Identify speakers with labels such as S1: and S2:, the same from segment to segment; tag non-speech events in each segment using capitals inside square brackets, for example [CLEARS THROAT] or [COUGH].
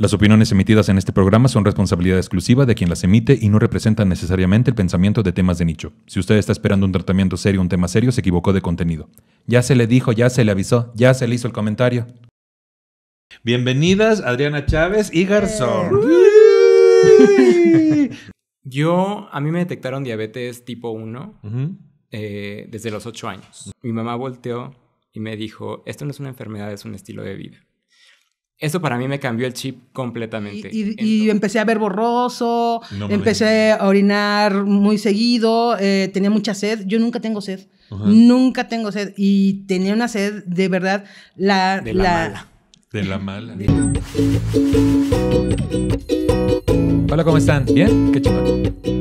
S1: Las opiniones emitidas en este programa son responsabilidad exclusiva de quien las emite y no representan necesariamente el pensamiento de temas de nicho. Si usted está esperando un tratamiento serio, un tema serio, se equivocó de contenido. Ya se le dijo, ya se le avisó, ya se le hizo el comentario. Bienvenidas Adriana
S2: Chávez y Garzón.
S3: Eh.
S2: Yo, a mí me detectaron diabetes tipo 1 eh, desde los 8 años. Mi mamá volteó y me dijo, esto no es una enfermedad, es un estilo de vida eso para mí me cambió el chip
S4: completamente. Y, empecé a ver borroso, empecé a orinar muy seguido, eh, tenía mucha sed. Yo nunca tengo sed, nunca tengo sed. Y tenía una sed de verdad, la... De la, mala.
S1: De la mala. Hola, ¿cómo están? ¿Bien? Qué chingón.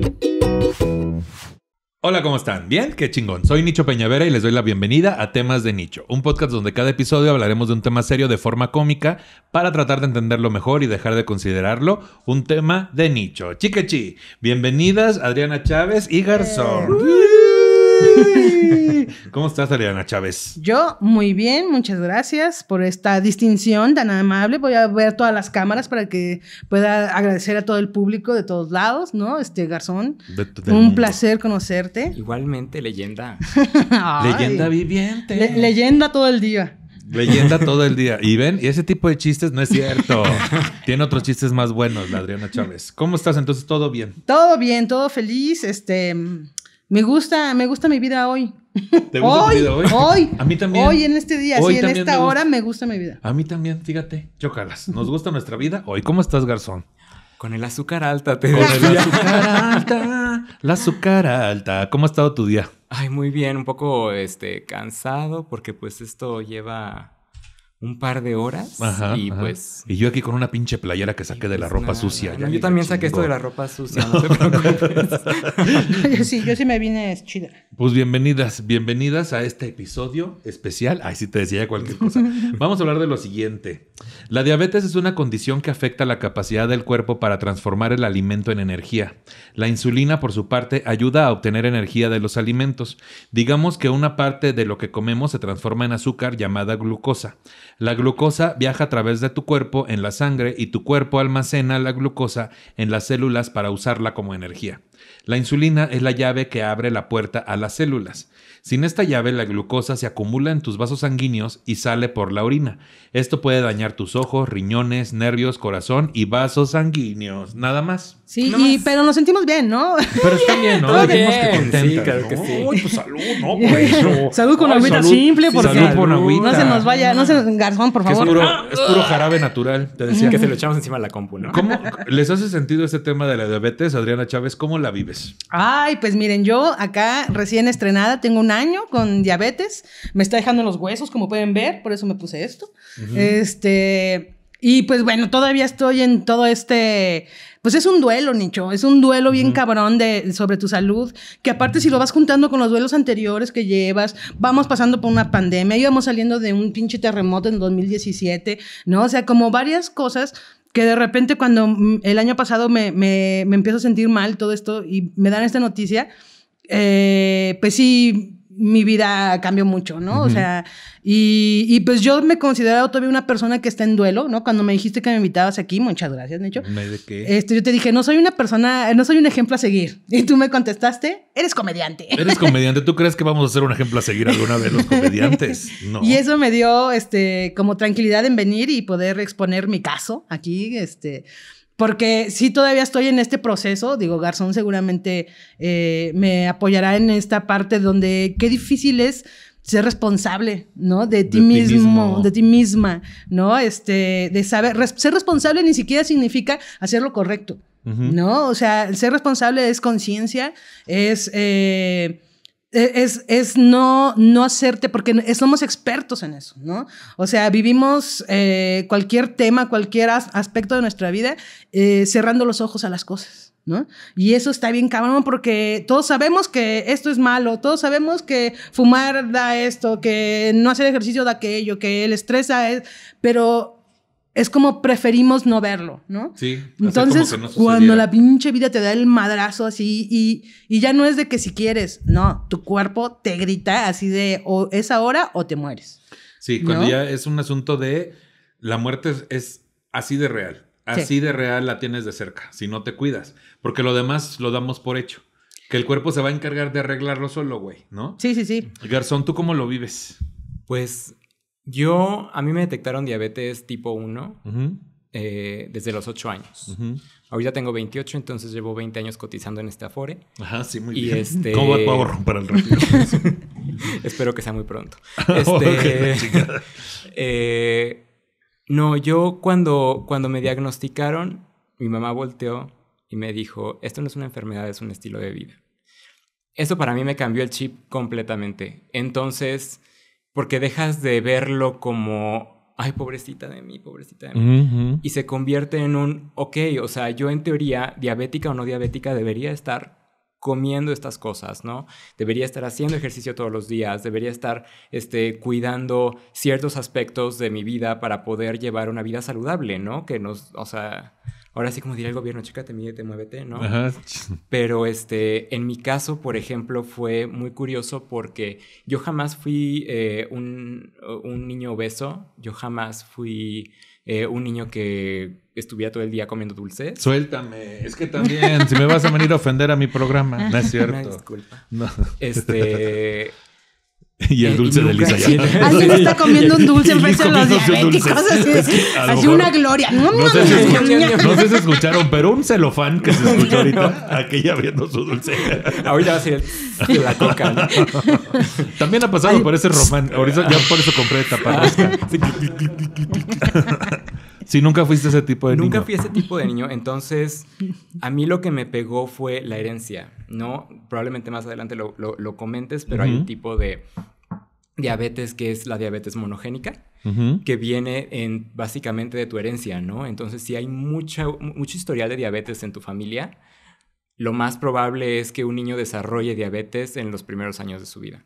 S1: Hola, ¿cómo están? ¿Bien? ¡Qué chingón! Soy Nicho Peñavera y les doy la bienvenida a Temas de Nicho, un podcast donde cada episodio hablaremos de un tema serio de forma cómica para tratar de entenderlo mejor y dejar de considerarlo un tema de nicho. Chiquechi, bienvenidas Adriana Chávez y Garzón. Eh. [LAUGHS] ¿Cómo estás, Adriana Chávez?
S4: Yo muy bien, muchas gracias por esta distinción tan amable. Voy a ver todas las cámaras para que pueda agradecer a todo el público de todos lados, ¿no? Este garzón. un placer conocerte.
S2: Igualmente, leyenda. [LAUGHS] leyenda
S4: viviente. leyenda todo el día.
S1: Leyenda todo el día. Y ven, y [LAUGHS] ese tipo de chistes no es cierto. Tiene otros chistes más buenos, la Adriana Chávez. ¿Cómo estás entonces? ¿Todo bien?
S4: Todo bien, todo feliz. Este, me gusta, me gusta mi vida hoy. ¿Te gusta hoy, vida hoy? Hoy.
S1: A mí también. Hoy, en este día, en esta hora,
S4: me gusta mi vida.
S1: A mí también, fíjate. Carlos, Nos gusta nuestra vida hoy. ¿Cómo estás, garzón? Con el azúcar alta, te Con el azúcar [LAUGHS]
S4: alta.
S1: La azúcar alta. ¿Cómo ha estado tu día?
S2: Ay, muy bien. Un poco este, cansado porque pues esto lleva un par de horas y pues...
S1: Y yo aquí con una pinche playera que saqué de la pues ropa sucia. yo también saqué esto de la ropa sucia, no [LAUGHS] yo sí, yo
S4: sí me vine chida.
S1: Pues bienvenidas, bienvenidas a este episodio especial. Ay, si te decía cualquier cosa. [LAUGHS] Vamos a hablar de lo siguiente. La diabetes es una condición que afecta la capacidad del cuerpo para transformar el alimento en energía. La insulina, por su parte, ayuda a obtener energía de los alimentos. Digamos que una parte de lo que comemos se transforma en azúcar llamada glucosa. La glucosa viaja a través de tu cuerpo en la sangre y tu cuerpo almacena la glucosa en las células para usarla como energía. La insulina es la llave que abre la puerta a las células sin esta llave, la glucosa se acumula en tus vasos sanguíneos y sale por la orina. Esto puede dañar tus ojos, riñones, nervios, corazón y vasos sanguíneos. Nada más.
S4: Sí, y, pero nos sentimos bien, ¿no? [LAUGHS] Pero está
S1: bien, ¿no? tenemos Que contenta,
S4: pues salud, ¿no? [LAUGHS] salud con Ay, agüita simple, porque favor. salud con agüita. no se nos vaya, no se nos garzón, por favor. es, puro,
S1: jarabe natural. Te decía. Que se lo echamos encima de la compu, ¿no? ¿Cómo les hace sentido este tema de la diabetes, Adriana Chávez? ¿Cómo la vives?
S4: Ay, pues miren, yo acá recién estrenada tengo una año con diabetes, me está dejando los huesos, como pueden ver, por eso me puse esto. Este, y pues bueno, todavía estoy en todo este, pues es un duelo, Nicho, es un duelo bien cabrón de, sobre tu salud, que aparte si lo vas juntando con los duelos anteriores que llevas, vamos pasando por una pandemia, íbamos saliendo de un pinche terremoto en 2017, ¿no? O sea, como varias cosas que de repente cuando mm, el año pasado me, me, me empiezo a sentir mal todo esto y me dan esta noticia, eh, pues sí, mi vida cambió mucho, ¿no? O sea, y, pues yo me consideraba todavía una persona que está en duelo, ¿no? Cuando me dijiste que me invitabas aquí, muchas gracias, Nacho.
S1: ¿De
S3: qué?
S4: Este, yo te dije, no soy una persona, no soy un ejemplo a seguir. Y tú me contestaste, eres comediante. Eres comediante,
S1: ¿tú crees que vamos a ser un ejemplo a seguir alguna vez los comediantes? [LAUGHS]
S3: Y
S4: eso me dio, este, como tranquilidad en venir y poder exponer mi caso aquí, este porque sí todavía estoy en este proceso, digo, Garzón seguramente eh, me apoyará en esta parte donde qué difícil es ser responsable, ¿no? De ti, mismo, de ti misma, ¿no? Este, de saber, ser responsable ni siquiera significa hacer lo correcto, ¿no? O sea, ser responsable es conciencia, es... Eh, es, no, no hacerte, porque somos expertos en eso, ¿no? O sea, vivimos eh, cualquier tema, cualquier aspecto de nuestra vida eh, cerrando los ojos a las cosas. ¿No? Y eso está bien cabrón porque todos sabemos que esto es malo, todos sabemos que fumar da esto, que no hacer ejercicio da aquello, que el estrés da, es, pero es como preferimos no verlo, ¿no?
S3: Sí. Entonces, cuando la
S4: pinche vida te da el madrazo así y, y, ya no es de que si quieres, no, tu cuerpo te grita así de o es ahora o te mueres.
S1: Sí, cuando ya es un asunto de la muerte es, así de real. Así de real la tienes de cerca, si no te cuidas, porque lo demás lo damos por hecho.
S2: Que el cuerpo se va a encargar de arreglarlo solo, güey, ¿no? Sí, sí, sí. Garzón, ¿tú cómo lo vives? Pues yo, a mí me detectaron diabetes tipo 1 eh, desde los 8 años. Ahorita tengo 28, entonces llevo 20 años cotizando en este Afore. Ajá, sí, muy y Este... ¿Cómo romper el retiro? [LAUGHS] Espero que sea muy pronto. [LAUGHS] Este, [LAUGHS] eh, no, yo cuando, cuando me diagnosticaron, mi mamá volteó y me dijo, esto no es una enfermedad, es un estilo de vida. Eso para mí me cambió el chip completamente. Entonces porque dejas de verlo como, ay, pobrecita de mí, pobrecita de mí. Y se convierte en un, ok, o sea, yo en teoría, diabética o no diabética, debería estar comiendo estas cosas, ¿no? Debería estar haciendo ejercicio todos los días, debería estar este, cuidando ciertos aspectos de mi vida para poder llevar una vida saludable, ¿no? Que nos, o sea, ahora sí como diría el gobierno, chica, te chécate, te muévete, ¿no? Pero este, en mi caso, por ejemplo, fue muy curioso porque yo jamás fui eh, un, niño obeso, yo jamás fui eh, un niño que estuviera todo el día comiendo dulces. Suéltame, es que también, si me vas a venir
S1: a ofender a mi programa, [LAUGHS] no es cierto. No, disculpa. No. Este,
S2: [LAUGHS] [LAUGHS] Y el eh, dulce de Lisa ya. Alguien [LAUGHS] ah, está comiendo un dulce en vez de los diabéticos. Así, una gloria. No, sé
S4: si
S1: no, escucharon, pero un celofán que se escuchó [LAUGHS] ahorita, aquella viendo su dulce. Ahorita va a ser la coca. También ha pasado por ese román. Ahorita ya
S3: por eso compré tapar
S2: si nunca fuiste ese
S3: tipo de niño. Nunca fui ese tipo
S2: de niño, entonces a mí lo que me pegó fue la herencia, ¿no? Probablemente más adelante lo, comentes, pero hay un tipo de diabetes que es la diabetes monogénica, que viene en, básicamente de tu herencia, ¿no? Entonces, si hay mucha, mucho historial de diabetes en tu familia, lo más probable es que un niño desarrolle diabetes en los primeros años de su vida.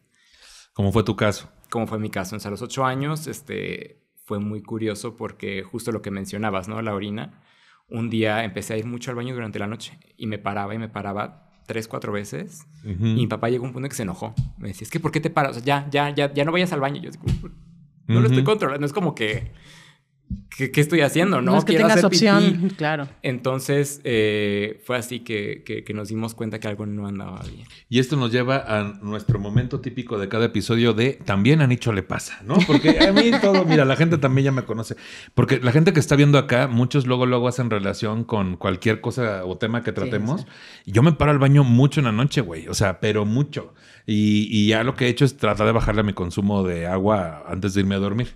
S1: ¿Cómo fue tu caso?
S2: Como fue mi caso. O a los ocho años, este, fue muy curioso porque justo lo que mencionabas, ¿no? La orina. Un día empecé a ir mucho al baño durante la noche y me paraba y me paraba tres, cuatro veces. Y mi papá llegó a un punto que se enojó. Me decía, es que ¿por qué te paras? ya, ya, ya, ya no vayas al baño. Yo digo, pues, no lo estoy controlando. Es como que ¿qué, estoy haciendo? No, Quiero tengas opción, claro. Entonces eh, fue así que, nos dimos cuenta que algo no andaba
S1: bien. Y esto nos lleva a nuestro momento típico de cada episodio de también a Nicho le pasa, ¿no? Porque a mí todo, mira, la gente también ya me conoce. Porque la gente que está viendo acá, muchos luego, luego hacen relación con cualquier cosa o tema que tratemos. Yo me paro al baño mucho en la noche, güey. O sea, pero mucho. Y, y ya lo que he hecho es tratar de bajarle a mi consumo de agua antes de irme a dormir.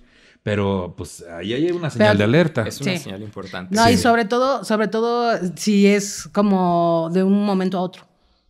S1: Pero pues ahí hay una señal de alerta. Es una señal
S4: importante. No, y sobre todo, sobre todo si es como de un momento a otro.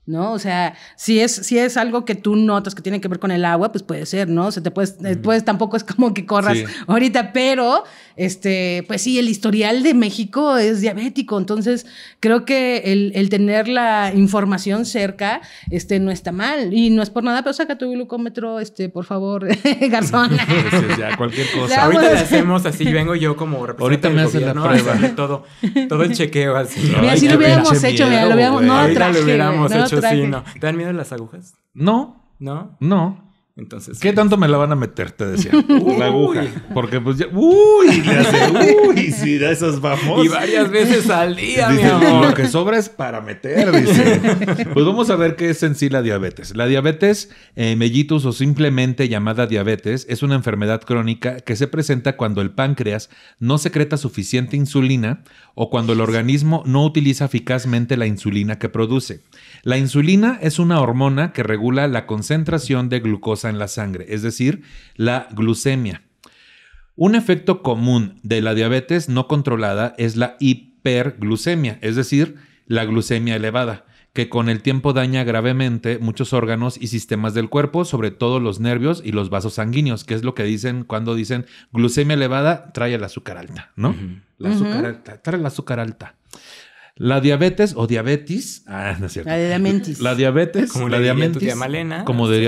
S4: ¿no? O sea, si es, si es algo que tú notas que tiene que ver con el agua, pues puede ser, ¿no? O te eh, puedes, tampoco es como que corras ahorita, pero, este, pues sí, el historial de México es diabético, entonces creo que el, el tener la información cerca, este, no está mal, y no es por nada, pero saca tu glucómetro, este, por favor, [LAUGHS] garzón. [LAUGHS] sí,
S2: ya, cualquier cosa. Ahorita pues. le hacemos así, vengo yo como representante Ahorita me hacen la prueba. Todo,
S1: todo el chequeo así. Mira, si lo hubiéramos hecho, mira, lo hubiéramos, no, traje, lo hubiéramos hecho ¿Te
S2: dan miedo las agujas? No. ¿No? No. Entonces.
S1: ¿Qué tanto me la van a meter? Te decía. [LAUGHS] La aguja. Porque pues ya. Uy, le hace. Uy, si de esas Y varias veces al día, dice, Lo que sobra es para meter, dice. [LAUGHS] pues vamos a ver qué es en sí la diabetes. La diabetes eh, mellitus o simplemente llamada diabetes es una enfermedad crónica que se presenta cuando el páncreas no secreta suficiente insulina o cuando el organismo no utiliza eficazmente la insulina que produce. La insulina es una hormona que regula la concentración de glucosa en la sangre, es decir, la glucemia. Un efecto común de la diabetes no controlada es la hiperglucemia, es decir, la glucemia elevada, que con el tiempo daña gravemente muchos órganos y sistemas del cuerpo, sobre todo los nervios y los vasos sanguíneos, que es lo que dicen cuando dicen glucemia elevada trae el azúcar alta, ¿no? La azúcar alta, trae el azúcar alta. La diabetes o diabetes. Ah, la
S4: diabetes.
S1: La diabetes. Como diría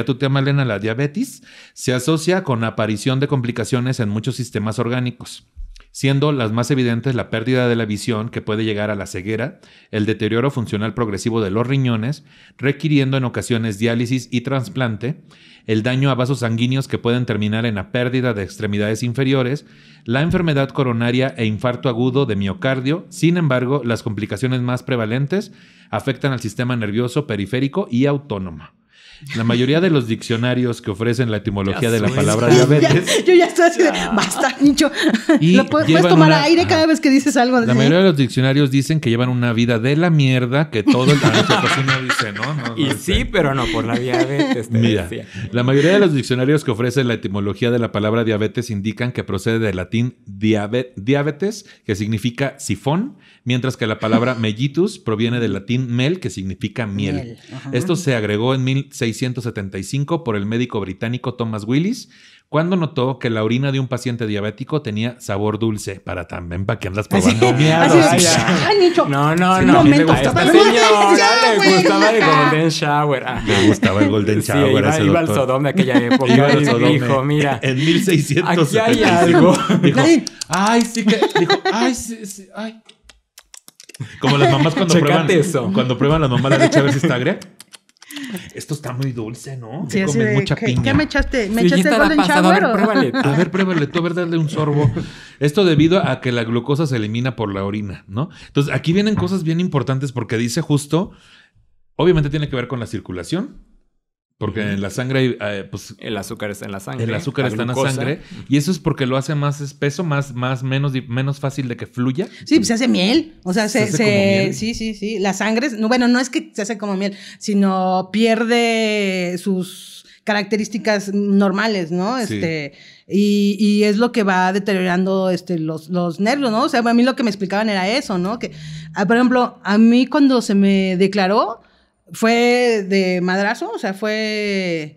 S1: tu tía Malena. la diabetes se asocia con aparición de complicaciones en muchos sistemas orgánicos, siendo las más evidentes la pérdida de la visión que puede llegar a la ceguera, el deterioro funcional progresivo de los riñones, requiriendo en ocasiones diálisis y trasplante, el daño a vasos sanguíneos que pueden terminar en la pérdida de extremidades inferiores, la enfermedad coronaria e infarto agudo de miocardio. Sin embargo, las complicaciones más prevalentes afectan al sistema nervioso periférico y autónomo. La mayoría de los diccionarios que ofrecen la etimología de la palabra [LAUGHS] diabetes.
S4: yo ya estoy así de, basta, nicho. puedes, tomar aire cada vez que dices algo. La mayoría de
S1: los diccionarios dicen que llevan una vida de la mierda que todo el mundo
S2: dice, ¿no? y sí, pero no por la diabetes. Mira, la mayoría de los
S1: diccionarios que ofrecen la etimología de la palabra diabetes indican que procede del latín diabetes, que significa sifón, mientras que la palabra mellitus proviene del latín mel, que significa miel. miel. Esto se agregó en 1600 1675 por el médico británico Thomas Willis, cuando notó que la orina de un paciente diabético tenía sabor dulce. Para también, para que andas probando No, no, no. Me gustaba el
S2: Golden Shower. Me gustaba el Golden Shower. Me gustaba el Golden Shower. iba, al Sodom de aquella época. Iba Dijo, mira. En
S1: 1675. Aquí hay algo. Dijo, ay, sí que. Dijo, ay, sí, sí, ay. Como las mamás cuando prueban. Cuando prueban las mamás la leche a ver si está agria. Esto está muy dulce, ¿no? Sí, es mucha ¿qué, me
S4: echaste? ¿Me echaste el golden A ver, pruébale. [LAUGHS] a
S1: ver, pruébale. Tú, a ver, dale un sorbo. Esto debido a que la glucosa se elimina por la orina, ¿no? Entonces, aquí vienen cosas bien importantes porque dice justo, obviamente tiene que ver con la circulación, porque en la sangre, eh, pues... El azúcar está en la sangre. El azúcar está en la sangre. Y eso es porque lo hace más espeso, más, más menos, menos fácil de que fluya. Sí, pues se hace miel. O sea, se... se,
S4: Sí, sí, sí. La sangre, bueno, no es que se hace como miel, sino pierde sus características normales, ¿no? Este... Y, es lo que va deteriorando este, los, los, nervios, ¿no? O sea, a mí lo que me explicaban era eso, ¿no? Que, ah, por ejemplo, a mí cuando se me declaró, fue de madrazo, o sea, fue...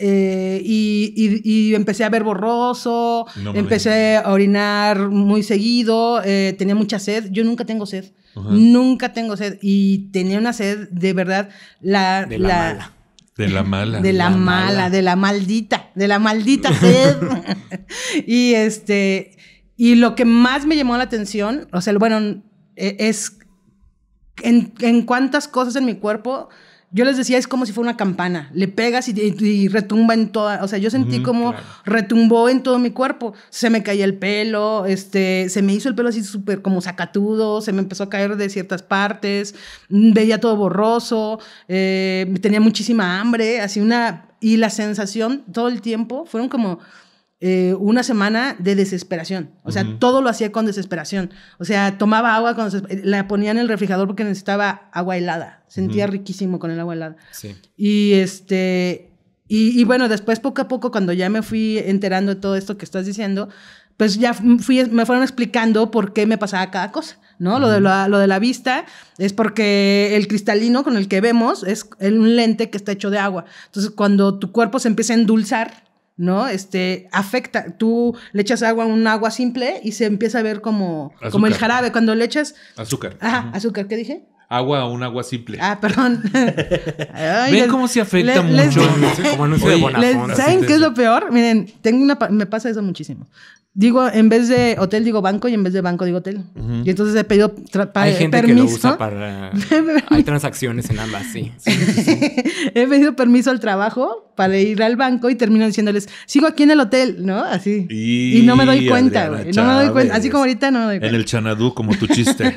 S4: Eh, y, empecé a ver borroso, empecé a orinar muy seguido, eh, tenía mucha sed. Yo nunca tengo sed, nunca tengo sed. Y tenía una sed de verdad, la... De la, mala.
S1: De la mala. De la, mala, de
S4: la maldita, de la maldita [LAUGHS] sed. y este... Y lo que más me llamó la atención, o sea, bueno, e, es en, en cuántas cosas en mi cuerpo yo les decía, es como si fuera una campana. Le pegas y, retumba en toda. O sea, yo sentí como retumbó en todo mi cuerpo. Se me caía el pelo, este, se me hizo el pelo así súper como sacatudo, se me empezó a caer de ciertas partes, veía todo borroso, eh, tenía muchísima hambre, así una. Y la sensación todo el tiempo fueron como eh, una semana de desesperación. O sea, todo lo hacía con desesperación. O sea, tomaba agua, la ponía en el refrigerador porque necesitaba agua helada. Sentía riquísimo con el agua helada. Sí. Y este. Y, bueno, después poco a poco, cuando ya me fui enterando de todo esto que estás diciendo, pues ya me fueron explicando por qué me pasaba cada cosa, ¿no? lo, de lo de la vista es porque el cristalino con el que vemos es un lente que está hecho de agua. Entonces, cuando tu cuerpo se empieza a endulzar, ¿no? Este, afecta, tú le echas agua un agua simple y se empieza a ver como, como el jarabe, cuando le echas...
S1: Azúcar. Ajá, azúcar, ¿qué dije? Agua o un agua simple. Ah,
S4: perdón. [LAUGHS] Ay, Ven cómo se afecta mucho. como oye, de ¿Saben qué es lo peor? Miren, tengo una me pasa eso muchísimo. Digo, en vez de hotel digo banco y en vez de banco digo hotel. Y entonces he pedido permiso. Hay gente que lo usa para... [LAUGHS] hay
S2: transacciones en ambas, [LAUGHS] sí.
S4: he pedido permiso al trabajo para ir al banco y termino diciéndoles, sigo aquí en el hotel, ¿no? Así. Y, no me doy cuenta, güey. No me doy cuenta. Así como ahorita no me doy cuenta.
S1: En el chanadú como tu chiste.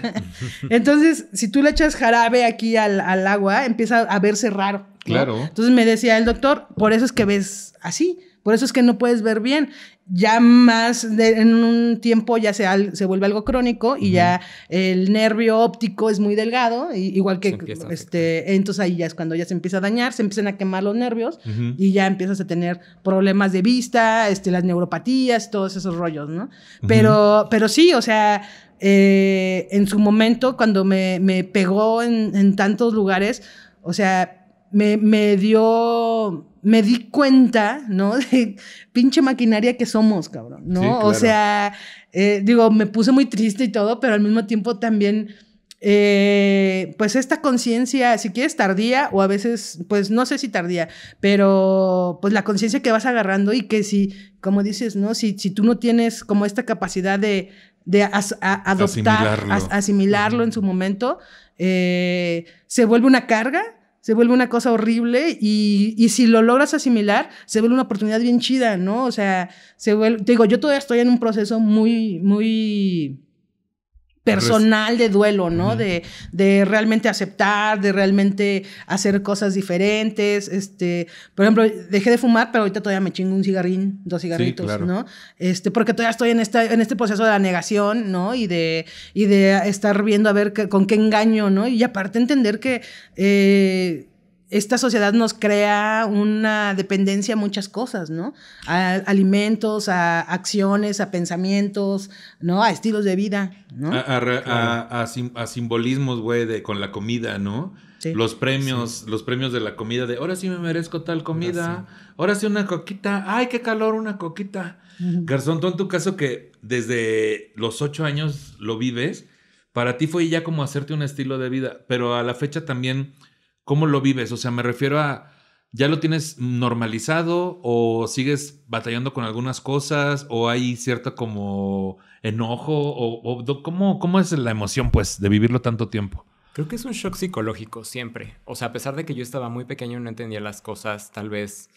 S4: entonces, si tú le echas es jarabe aquí al, agua, empieza a verse raro. Claro. Entonces me decía el doctor, por eso es que ves así. Por eso es que no puedes ver bien. Ya más en un tiempo ya se, se vuelve algo crónico y ya el nervio óptico es muy delgado, igual que este, entonces ahí ya es cuando ya se empieza a dañar, se empiezan a quemar los nervios y ya empiezas a tener problemas de vista, este, las neuropatías, todos esos rollos, ¿no?
S3: Pero,
S4: pero sí, o sea, eh, en su momento cuando me, pegó en, en tantos lugares, o sea, me, dio, me di cuenta, ¿no? [LAUGHS] De pinche maquinaria que somos, cabrón, ¿no? O sea, eh, digo, me puse muy triste y todo, pero al mismo tiempo también... Eh, pues esta conciencia, si quieres tardía o a veces, pues no sé si tardía, pero pues la conciencia que vas agarrando y que si, como dices, ¿no? Si, si tú no tienes como esta capacidad de, adoptar, asimilarlo, en su momento, eh, se vuelve una carga se vuelve una cosa horrible y, y, si lo logras asimilar, se vuelve una oportunidad bien chida, ¿no? O sea, se vuelve, te digo, yo todavía estoy en un proceso muy, muy
S2: personal
S4: de duelo, ¿no? de, de, realmente aceptar, de realmente hacer cosas diferentes. Este, por ejemplo, dejé de fumar, pero ahorita todavía me chingo un cigarrín, dos cigarritos, ¿no? Este, porque todavía estoy en, esta, en este proceso de la negación, ¿no? Y de, y de estar viendo a ver con qué engaño, ¿no? Y aparte entender que eh, esta sociedad nos crea una dependencia a muchas cosas, ¿no? A alimentos, a acciones, a pensamientos, ¿no? A estilos de vida,
S1: ¿no? A, simbolismos, güey, con la comida, ¿no? Los premios, los premios de la comida de ahora sí me merezco tal comida, ahora sí, una coquita, ay, qué calor, una coquita. Garzón, tú en tu caso que desde los ocho años lo vives, para ti fue ya como hacerte un estilo de vida, pero a la fecha también ¿Cómo lo vives? O sea, me refiero a, ¿ya lo tienes normalizado o sigues batallando con algunas cosas o hay cierto como enojo o, ¿cómo, es la emoción pues de vivirlo tanto tiempo?
S2: Creo que es un shock psicológico siempre. O sea, a pesar de que yo estaba muy pequeño no entendía las cosas, tal vez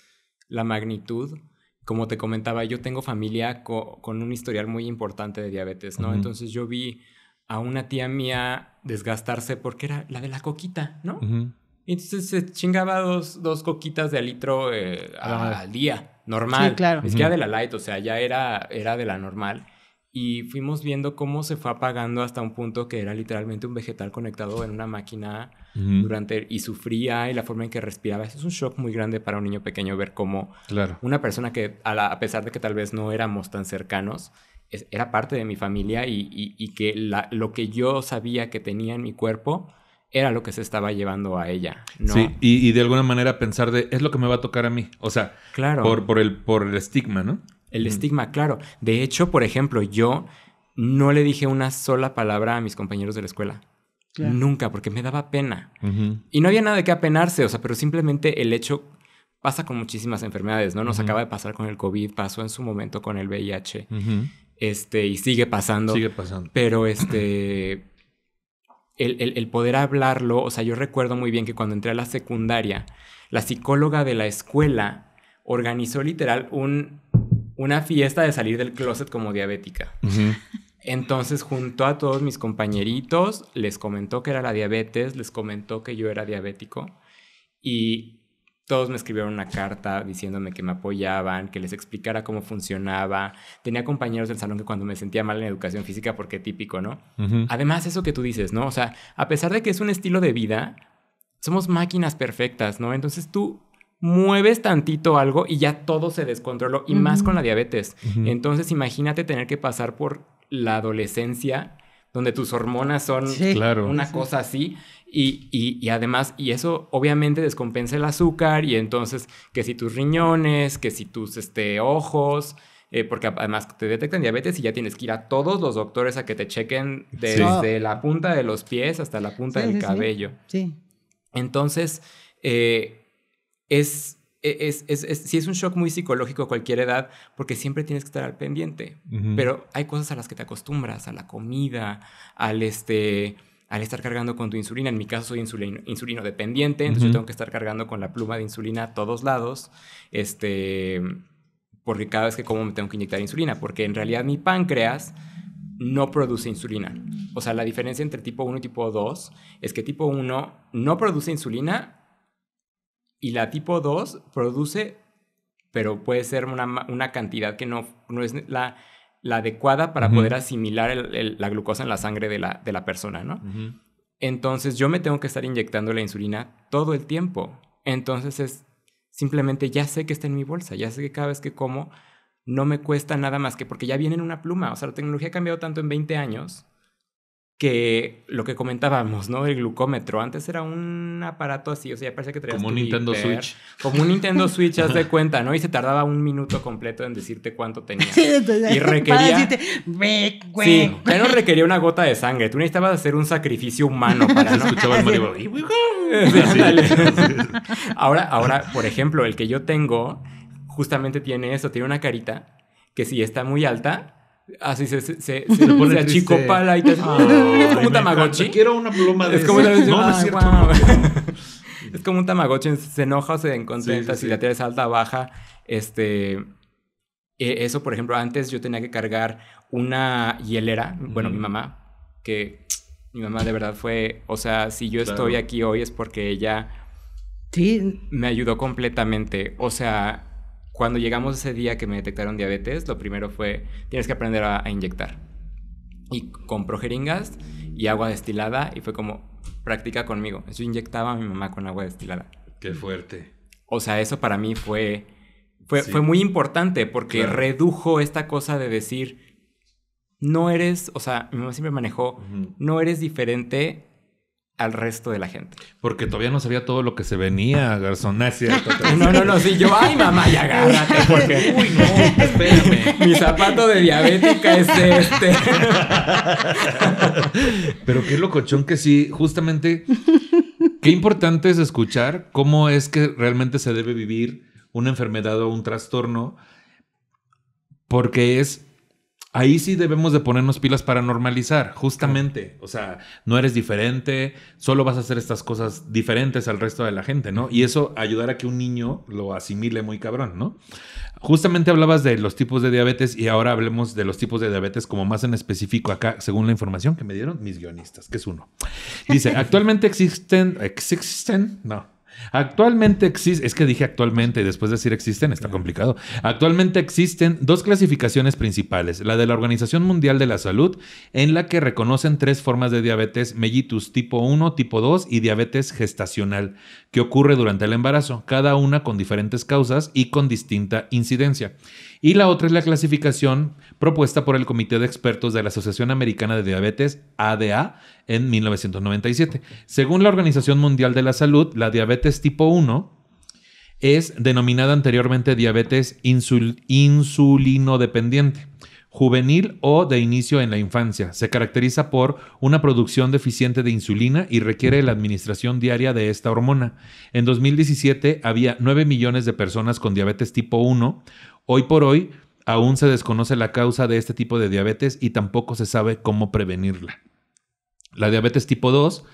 S2: la magnitud, como te comentaba, yo tengo familia con un historial muy importante de diabetes, ¿no? Entonces yo vi a una tía mía desgastarse porque era la de la coquita, ¿no? Entonces se chingaba dos, coquitas de litro eh, al día, normal. Sí, claro. Ni siquiera de la light, o sea, ya era, era de la normal. Y fuimos viendo cómo se fue apagando hasta un punto que era literalmente un vegetal conectado en una máquina durante y sufría y la forma en que respiraba. Eso es un shock muy grande para un niño pequeño ver cómo una persona que a, pesar de que tal vez no éramos tan cercanos, era parte de mi familia y, que lo que yo sabía que tenía en mi cuerpo era lo que se estaba llevando a ella. Sí,
S1: y, de alguna
S2: manera pensar de, es lo que me va a tocar a mí. O sea, claro. por, el, por el estigma, ¿no? El estigma, claro. De hecho, por ejemplo, yo no le dije una sola palabra a mis compañeros de la escuela. Nunca, porque me daba pena. Y no había nada de qué apenarse, o sea, pero simplemente el hecho pasa con muchísimas enfermedades, ¿no? Nos acaba de pasar con el COVID, pasó en su momento con el VIH, este, y sigue pasando. Sigue pasando. Pero este el, poder hablarlo, o sea, yo recuerdo muy bien que cuando entré a la secundaria, la psicóloga de la escuela organizó literal un, una fiesta de salir del closet como diabética. Entonces junto a todos mis compañeritos, les comentó que era la diabetes, les comentó que yo era diabético y todos me escribieron una carta diciéndome que me apoyaban, que les explicara cómo funcionaba. Tenía compañeros del salón que cuando me sentía mal en educación física, porque típico, ¿no? Además, eso que tú dices, ¿no? O sea, a pesar de que es un estilo de vida, somos máquinas perfectas, ¿no? Entonces tú mueves tantito algo y ya todo se descontroló, y más con la diabetes. Entonces imagínate tener que pasar por la adolescencia donde tus hormonas son una cosa así y, además, y eso obviamente descompensa el azúcar y entonces que si tus riñones, que si tus este, ojos, eh, porque además te detectan diabetes y ya tienes que ir a todos los doctores a que te chequen desde la punta de los pies hasta la punta del cabello. Sí. Entonces, eh, e-, es... es, es un shock muy psicológico a cualquier edad, porque siempre tienes que estar al pendiente. Pero hay cosas a las que te acostumbras, a la comida, al este, al estar cargando con tu insulina, en mi caso soy insulino, dependiente, entonces yo tengo que estar cargando con la pluma de insulina a todos lados, este, porque cada vez que como me tengo que inyectar insulina, porque en realidad mi páncreas no produce insulina. O sea, la diferencia entre tipo 1 y tipo 2 es que tipo 1 no produce insulina y la tipo 2 produce, pero puede ser una, cantidad que no, no es la la adecuada para poder asimilar la glucosa en la sangre de la, persona, ¿no? Entonces yo me tengo que estar inyectando la insulina todo el tiempo. Entonces es simplemente ya sé que está en mi bolsa, ya sé que cada vez que como no me cuesta nada más que porque ya viene en una pluma. O sea, la tecnología ha cambiado tanto en 20 años que lo que comentábamos, ¿no? El glucómetro. Antes era un aparato así, o sea, ya parecía que traías Como un Nintendo Switch. Como un Nintendo Switch, haz de cuenta, ¿no? Y se tardaba un minuto completo en decirte cuánto tenía. [LAUGHS] Sí, y [LAUGHS] requería...
S4: me, güey. Sí,
S2: ya no requería una gota de sangre. Tú necesitabas hacer un sacrificio humano para no... [LAUGHS] Escuchaba el ahora, ahora, por ejemplo, el que yo tengo justamente tiene eso. Tiene una carita que si está muy alta Así ah, se, se, se, [LAUGHS] se, se y te [LAUGHS] es como un tamagotchi. Quiero una pluma de Es como, [LAUGHS] es como un tamagotchi. Se enoja o se encontenta sí, si la tienes alta baja. Este, e, eso, por ejemplo, antes yo tenía que cargar una hielera. Bueno, mi mamá, que mi mamá de verdad fue, o sea, si yo estoy aquí hoy es porque ella sí. me ayudó completamente. O sea, cuando llegamos ese día que me detectaron diabetes, lo primero fue, tienes que aprender a, inyectar. Y compró jeringas y agua destilada y fue como, práctica conmigo. Yo inyectaba a mi mamá con agua destilada. Qué fuerte. O sea, eso para mí fue, fue, fue muy importante porque redujo esta cosa de decir, no eres, o sea, mi mamá siempre manejó, no eres diferente al resto de la gente.
S1: Porque todavía no sabía todo lo que se venía, garzón. Ah, [LAUGHS] no, no, no, sí, yo, ay mamá, ya agárrate, [LAUGHS] porque... Uy, no, [LAUGHS] espérame. Mi zapato de diabética es este. Pero qué locochón que sí, justamente, qué importante es escuchar cómo es que realmente se debe vivir una enfermedad o un trastorno, porque es ahí sí debemos de ponernos pilas para normalizar, justamente. O sea, no eres diferente, solo vas a hacer estas cosas diferentes al resto de la gente, ¿no? Y eso ayudará a que un niño lo asimile muy cabrón, ¿no? Justamente hablabas de los tipos de diabetes y ahora hablemos de los tipos de diabetes como más en específico acá, según la información que me dieron mis guionistas, que es uno. Dice, [LAUGHS] actualmente existen, existen, no, Actualmente existe, es que dije actualmente y después decir existen está complicado. Actualmente existen dos clasificaciones principales, la de la Organización Mundial de la Salud, en la que reconocen tres formas de diabetes mellitus tipo 1, tipo 2 y diabetes gestacional, que ocurre durante el embarazo, cada una con diferentes causas y con distinta incidencia. Y la otra es la clasificación propuesta por el Comité de Expertos de la Asociación Americana de Diabetes, ADA, en 1997. Según la Organización Mundial de la Salud, la diabetes tipo 1 es denominada anteriormente diabetes insulino insulinodependiente juvenil o de inicio en la infancia. Se caracteriza por una producción deficiente de insulina y requiere la administración diaria de esta hormona. En 2017 había 9 millones de personas con diabetes tipo 1, Hoy por hoy, aún se desconoce la causa de este tipo de diabetes y tampoco se sabe cómo prevenirla. La diabetes tipo 2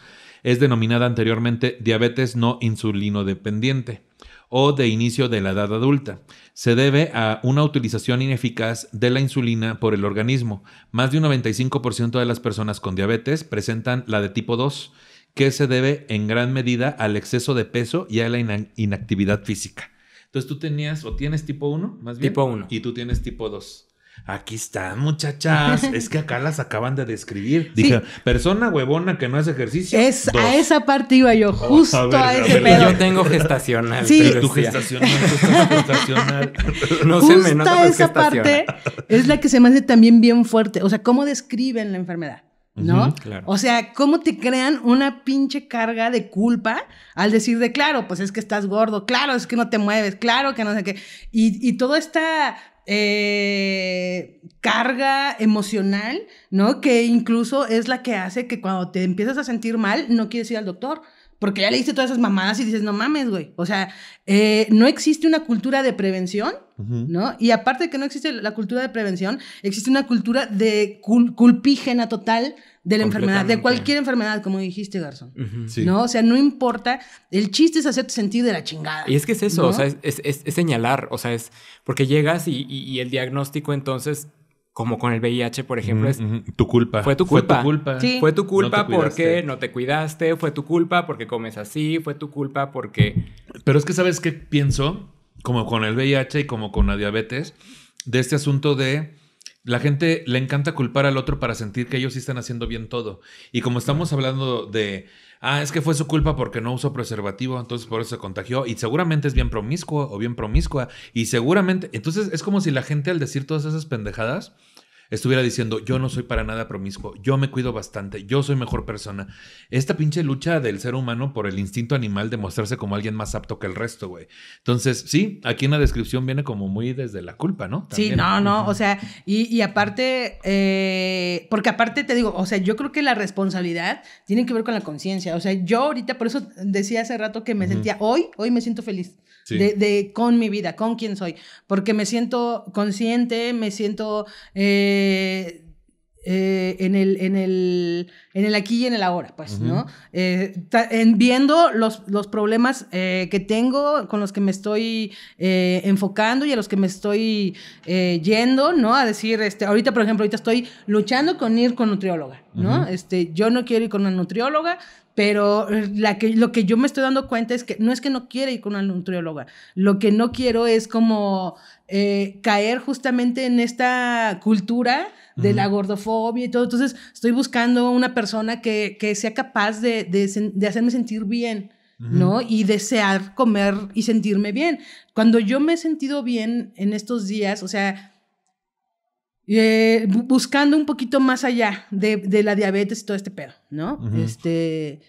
S1: es denominada anteriormente diabetes no insulinodependiente o de inicio de la edad adulta. Se debe a una utilización ineficaz de la insulina por el organismo. Más de un 95% de las personas con diabetes presentan la de tipo 2, que se debe en gran medida al exceso de peso y a la inactividad física. Entonces tú tenías, o tienes tipo 1, más bien. Tipo 1. Y tú tienes tipo 2. Aquí están, muchachas. [LAUGHS] es que acá las acaban de describir. Dije, persona huevona
S2: que no hace ejercicio. Es, a
S4: esa parte iba yo, oh, justo a, ese a
S2: Yo tengo gestacional. Sí,
S4: tu gestacional,
S3: tu
S2: gestacional. [LAUGHS]
S3: no justo me
S4: nota esa parte es la que se me hace también bien fuerte. O sea, ¿cómo describen la enfermedad? ¿no? claro. O sea, ¿cómo te crean una pinche carga de culpa al decir de, claro, pues es que estás gordo, claro, es que no te mueves, claro que no sé qué. Y, toda esta eh, carga emocional, ¿no? Que incluso es la que hace que cuando te empiezas a sentir mal, no quieres ir al doctor. Porque ya le hice todas esas mamadas y dices, no mames, güey. O sea, eh, no existe una cultura de prevención, ¿no? Y aparte de que no existe la cultura de prevención, existe una cultura de culpígena total de la enfermedad, de cualquier enfermedad, como dijiste, Garzón. ¿No? O sea, no importa. El chiste es hacerte sentido de la chingada. Y es que es eso, o sea,
S2: es, señalar, o sea, es porque llegas y el diagnóstico entonces como con el VIH, por ejemplo, mm, es tu culpa. Fue tu culpa. Fue tu culpa, fue tu culpa porque no te cuidaste, fue tu culpa porque comes así, fue tu culpa porque...
S1: Pero es que sabes qué pienso, como con el VIH y como con la diabetes, de este asunto de... La gente le encanta culpar al otro para sentir que ellos sí están haciendo bien todo. Y como estamos hablando de ah, es que fue su culpa porque no usó preservativo, entonces por eso se contagió y seguramente es bien promiscuo o bien promiscua y seguramente, entonces es como si la gente al decir todas esas pendejadas estuviera diciendo, yo no soy para nada promiscuo, yo me cuido bastante, yo soy mejor persona. Esta pinche lucha del ser humano por el instinto animal de mostrarse como alguien más apto que el resto, güey. Entonces, sí, aquí en la descripción viene como muy desde la culpa, ¿no? Sí, no,
S4: no, o sea, y, aparte, eh, porque aparte te digo, o sea, yo creo que la responsabilidad tiene que ver con la conciencia, o sea, yo ahorita, por eso decía hace rato que me sentía, hoy, hoy me siento feliz de, con mi vida, con quién soy, porque me siento consciente, me siento eh, eh, en, el, en, el, en el aquí y en el ahora, pues, ¿no? Eh, en viendo los, problemas que tengo, con los que me estoy enfocando y a los que me estoy yendo, ¿no? A decir, este, ahorita, por ejemplo, ahorita estoy luchando con ir con nutrióloga, ¿no? este, yo no quiero ir con una nutrióloga, pero eh, la que, lo que yo me estoy dando cuenta es que no es que no quiera ir con una nutrióloga, lo que no quiero es como eh, caer justamente en esta cultura de la gordofobia y todo. Entonces estoy buscando una persona que, sea capaz de, hacerme sentir bien. ¿no? Y desear comer y sentirme bien. Cuando yo me he sentido bien en estos días, o sea, eh, buscando un poquito más allá de, la diabetes y todo este pedo, ¿no? Este.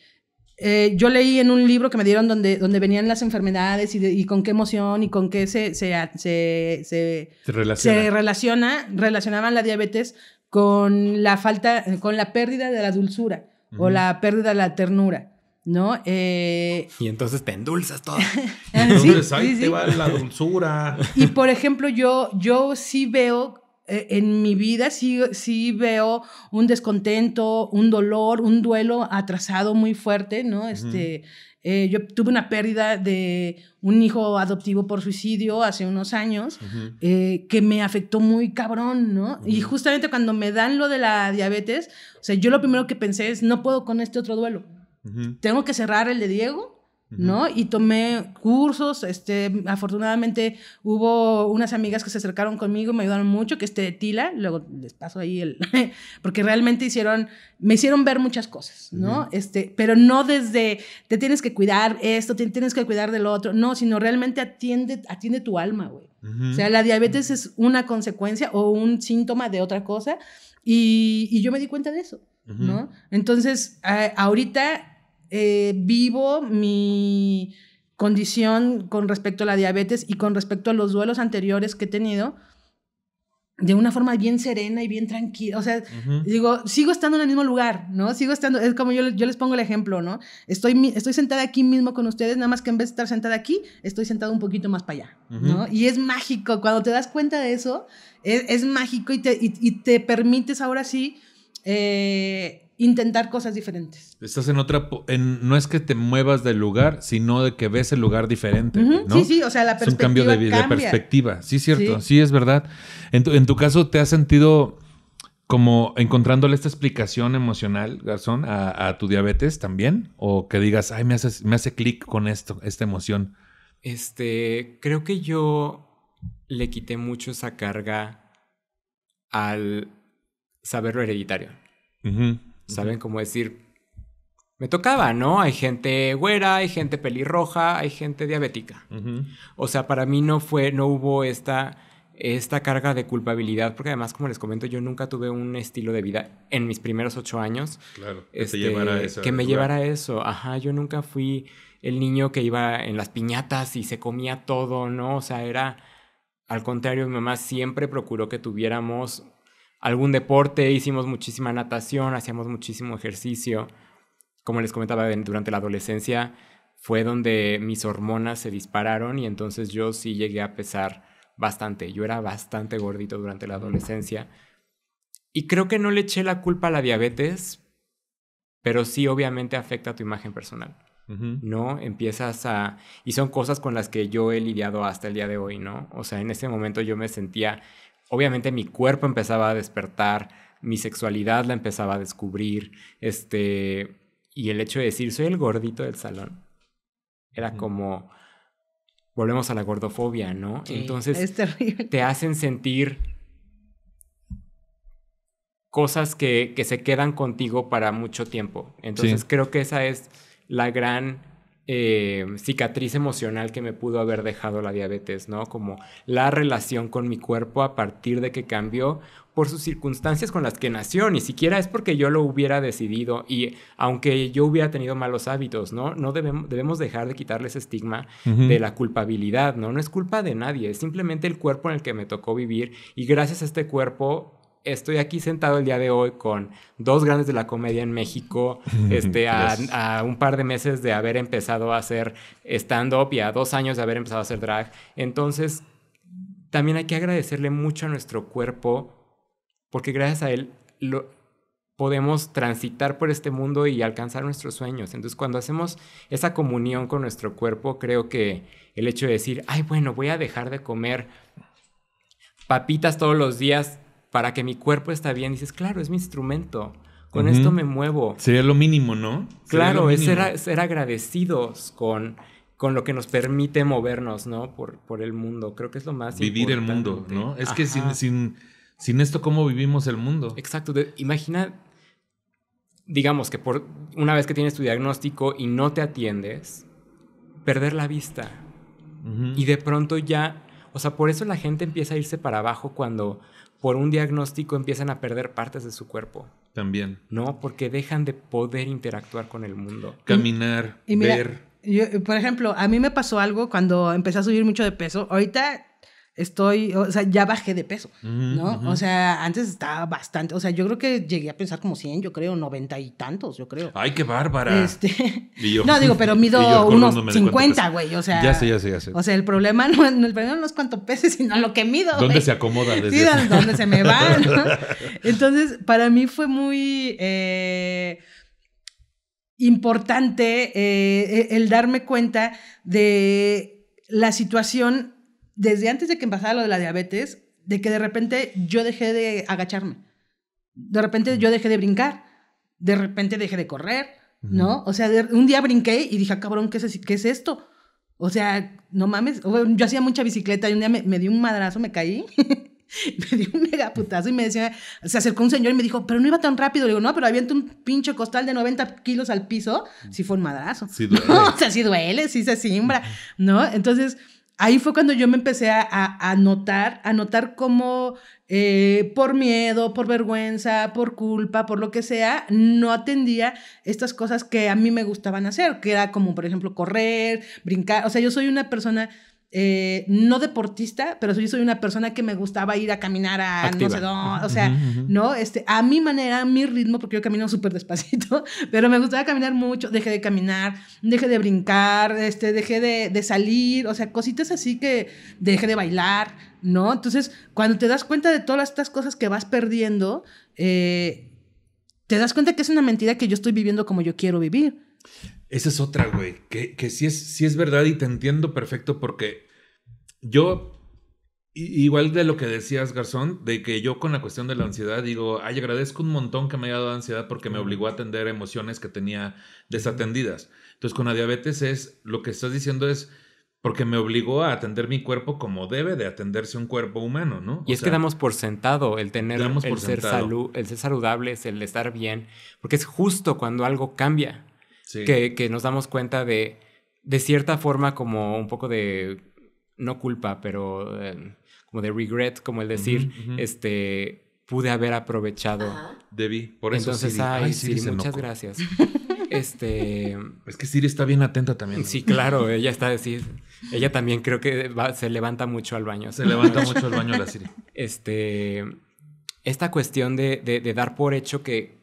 S4: Eh, yo leí en un libro que me dieron donde, donde venían las enfermedades y, con qué emoción y con qué se, se, se, se, relaciona. relacionaban la diabetes con la falta, con la pérdida de la dulzura o la pérdida de la ternura. ¿no? Eh,
S2: y entonces te endulzas todo. [LAUGHS] ¿Sí? sí, sí. te va la dulzura.
S4: Y por ejemplo, yo, yo sí veo e, en mi vida sí, veo un descontento, un dolor, un duelo atrasado muy fuerte, ¿no? Este, eh, yo tuve una pérdida de un hijo adoptivo por suicidio hace unos años eh, que me afectó muy cabrón, ¿no? Y justamente cuando me dan lo de la diabetes, o sea, yo lo primero que pensé es, no puedo con este otro duelo. Tengo que cerrar el de Diego ¿no? Y tomé cursos, este, afortunadamente hubo unas amigas que se acercaron conmigo, me ayudaron mucho, que este de Tila, luego les paso ahí el, [LAUGHS] porque realmente hicieron, me hicieron ver muchas cosas, ¿no? Este, pero no desde, te tienes que cuidar esto, te tienes que cuidar del otro, no, sino realmente atiende, atiende tu alma, güey. O sea, la diabetes es una consecuencia o un síntoma de otra cosa y, y yo me di cuenta de eso, ¿no? Entonces, ahorita eh, vivo mi condición con respecto a la diabetes y con respecto a los duelos anteriores que he tenido de una forma bien serena y bien tranquila. O sea, digo, sigo estando en el mismo lugar, ¿no? Sigo estando, es como yo, les pongo el ejemplo, ¿no? Estoy, estoy sentada aquí mismo con ustedes, nada más que en vez de estar sentada aquí, estoy sentada un poquito más para allá, ¿no? Y es mágico, cuando te das cuenta de eso, es, mágico y te, permites ahora sí eh, intentar cosas diferentes.
S1: Estás en otra, en, no es que te muevas del lugar, sino de que ves el lugar diferente,
S4: ¿no? Sí, sí, o sea, la perspectiva. Es un cambio de, perspectiva,
S1: sí, cierto, sí, es verdad. En tu, caso, ¿te has sentido como encontrándole esta explicación emocional, Garzón, a, tu diabetes también? ¿O que digas, ay, me, me hace clic con esto, esta emoción?
S2: Este, creo que yo le quité mucho esa carga al saberlo hereditario. ¿saben? cómo decir, me tocaba, ¿no? Hay gente güera, hay gente pelirroja, hay gente diabética. O sea, para mí no fue, no hubo esta, esta carga de culpabilidad, porque además, como les comento, yo nunca tuve un estilo de vida en mis primeros ocho años. que, eso, este, que me llevara a eso. Ajá, yo nunca fui el niño que iba en las piñatas y se comía todo, ¿no? O sea, era, al contrario, mi mamá siempre procuró que tuviéramos algún deporte, hicimos muchísima natación, hacíamos muchísimo ejercicio. Como les comentaba, durante la adolescencia fue donde mis hormonas se dispararon y entonces yo sí llegué a pesar bastante. Yo era bastante gordito durante la adolescencia. Y creo que no le eché la culpa a la diabetes, pero sí obviamente afecta a tu imagen personal. ¿No? Empiezas a... Y son cosas con las que yo he lidiado hasta el día de hoy, ¿no? O sea, en ese momento yo me sentía obviamente mi cuerpo empezaba a despertar, mi sexualidad la empezaba a descubrir, este, y el hecho de decir, soy el gordito del salón, era como, volvemos a la gordofobia, ¿no? Entonces, te hacen sentir cosas que, se quedan contigo para mucho tiempo. Entonces, creo que esa es la gran eh, cicatriz emocional que me pudo haber dejado la diabetes, ¿no? Como la relación con mi cuerpo a partir de que cambió por sus circunstancias con las que nació, ni siquiera es porque yo lo hubiera decidido y aunque yo hubiera tenido malos hábitos, ¿no? No debemos, dejar de quitarle ese estigma de la culpabilidad, ¿no? No es culpa de nadie, es simplemente el cuerpo en el que me tocó vivir y gracias a este cuerpo estoy aquí sentado el día de hoy con dos grandes de la comedia en México, [LAUGHS] este, a, un par de meses de haber empezado a hacer stand-up y a dos años de haber empezado a hacer drag. Entonces, también hay que agradecerle mucho a nuestro cuerpo, porque gracias a él lo, podemos transitar por este mundo y alcanzar nuestros sueños. Entonces, cuando hacemos esa comunión con nuestro cuerpo, creo que el hecho de decir, ay, bueno, voy a dejar de comer papitas todos los días para que mi cuerpo está bien, dices, claro, es mi instrumento. Con esto me muevo.
S1: Sería lo mínimo, ¿no?
S2: Claro, es ser, ser agradecidos con, con lo que nos permite movernos, ¿no? Por, por el mundo. Creo que es lo más Vivir el mundo, ¿no? Es que sin, sin, esto, ¿cómo vivimos el mundo? Exacto. imagina, digamos que por una vez que tienes tu diagnóstico y no te atiendes, perder la vista. Y de pronto ya. O sea, por eso la gente empieza a irse para abajo cuando por un diagnóstico empiezan a perder partes de su cuerpo. También. No, porque dejan de poder interactuar con el mundo. Caminar, ver.
S4: por ejemplo, a mí me pasó algo cuando empecé a subir mucho de peso. Ahorita estoy, o sea, ya bajé de peso,
S2: ¿no? O
S4: sea, antes estaba bastante, o sea, yo creo que llegué a pensar como 100, yo creo, 90 y tantos, yo creo. Ay,
S1: qué bárbara. Este, [LAUGHS] no, digo, pero [LAUGHS] mido unos 50,
S4: güey, o sea. Ya sé,
S1: ya sé, ya sé. O sea,
S4: el problema no, el problema no es cuánto pese, sino lo que mido. ¿Dónde se
S1: acomoda? Desde sí, donde, se me
S3: va, [LAUGHS] ¿no?
S4: Entonces, para mí fue muy... Eh, importante eh, e, el darme cuenta de la situación desde antes de que empezara lo de la diabetes, de que de repente yo dejé de agacharme. De repente yo dejé de brincar. De repente dejé de correr, ¿no? O sea, un día brinqué y dije, ah, cabrón, ¿qué es, qué es esto? O sea, no mames. Yo hacía mucha bicicleta y un día me, me di un madrazo, me caí. [LAUGHS] me di un mega putazo y me decía, se acercó un señor y me dijo, pero no iba tan rápido. Le digo, no, pero aviento un pinche costal de 90 kilos al piso. Sí fue un madrazo. Sí [LAUGHS] duele. O sea, sí duele, sí se simbra, ¿no? Entonces, ahí fue cuando yo me empecé a, notar, a notar cómo eh, por miedo, por vergüenza, por culpa, por lo que sea, no atendía estas cosas que a mí me gustaban hacer, que era como, por ejemplo, correr, brincar. O sea, yo soy una persona eh, no deportista, pero yo soy una persona que me gustaba ir a caminar a no sé dónde, o sea, ¿no? Este, a mi manera, a mi ritmo, porque yo camino súper despacito, [LAUGHS] pero me gustaba caminar mucho, dejé de caminar, dejé de brincar, este, dejé de, salir, o sea, cositas así que dejé de bailar, ¿no? Entonces, cuando te das cuenta de todas estas cosas que vas perdiendo, eh, te das cuenta que es una mentira que yo estoy viviendo como yo quiero vivir.
S1: Esa es otra, güey, que, que sí, es, sí es verdad y te entiendo perfecto porque yo, igual de lo que decías, Garzón, de que yo con la cuestión de la ansiedad digo, ay, agradezco un montón que me haya dado ansiedad porque me obligó a atender emociones que tenía desatendidas. Entonces, con la diabetes es, lo que estás diciendo es, porque me
S2: obligó a atender mi cuerpo como debe de atenderse un cuerpo humano, ¿no? Y es que damos por sentado el tener, el ser, salud, el ser saludable, el estar bien, porque es justo cuando algo cambia que, nos damos cuenta de, de cierta forma, como un poco de, no culpa, pero em, como de regret, como el decir, este, pude haber aprovechado. Debí, por eso. Entonces, Siri. ay, muchas gracias.
S1: [LAUGHS] Este. Es que Siri está bien atenta también. Sí, claro,
S2: ella está decir. Ella también creo que se levanta mucho al baño. Se levanta mucho al baño la Siri. Este. Esta cuestión de dar por hecho que,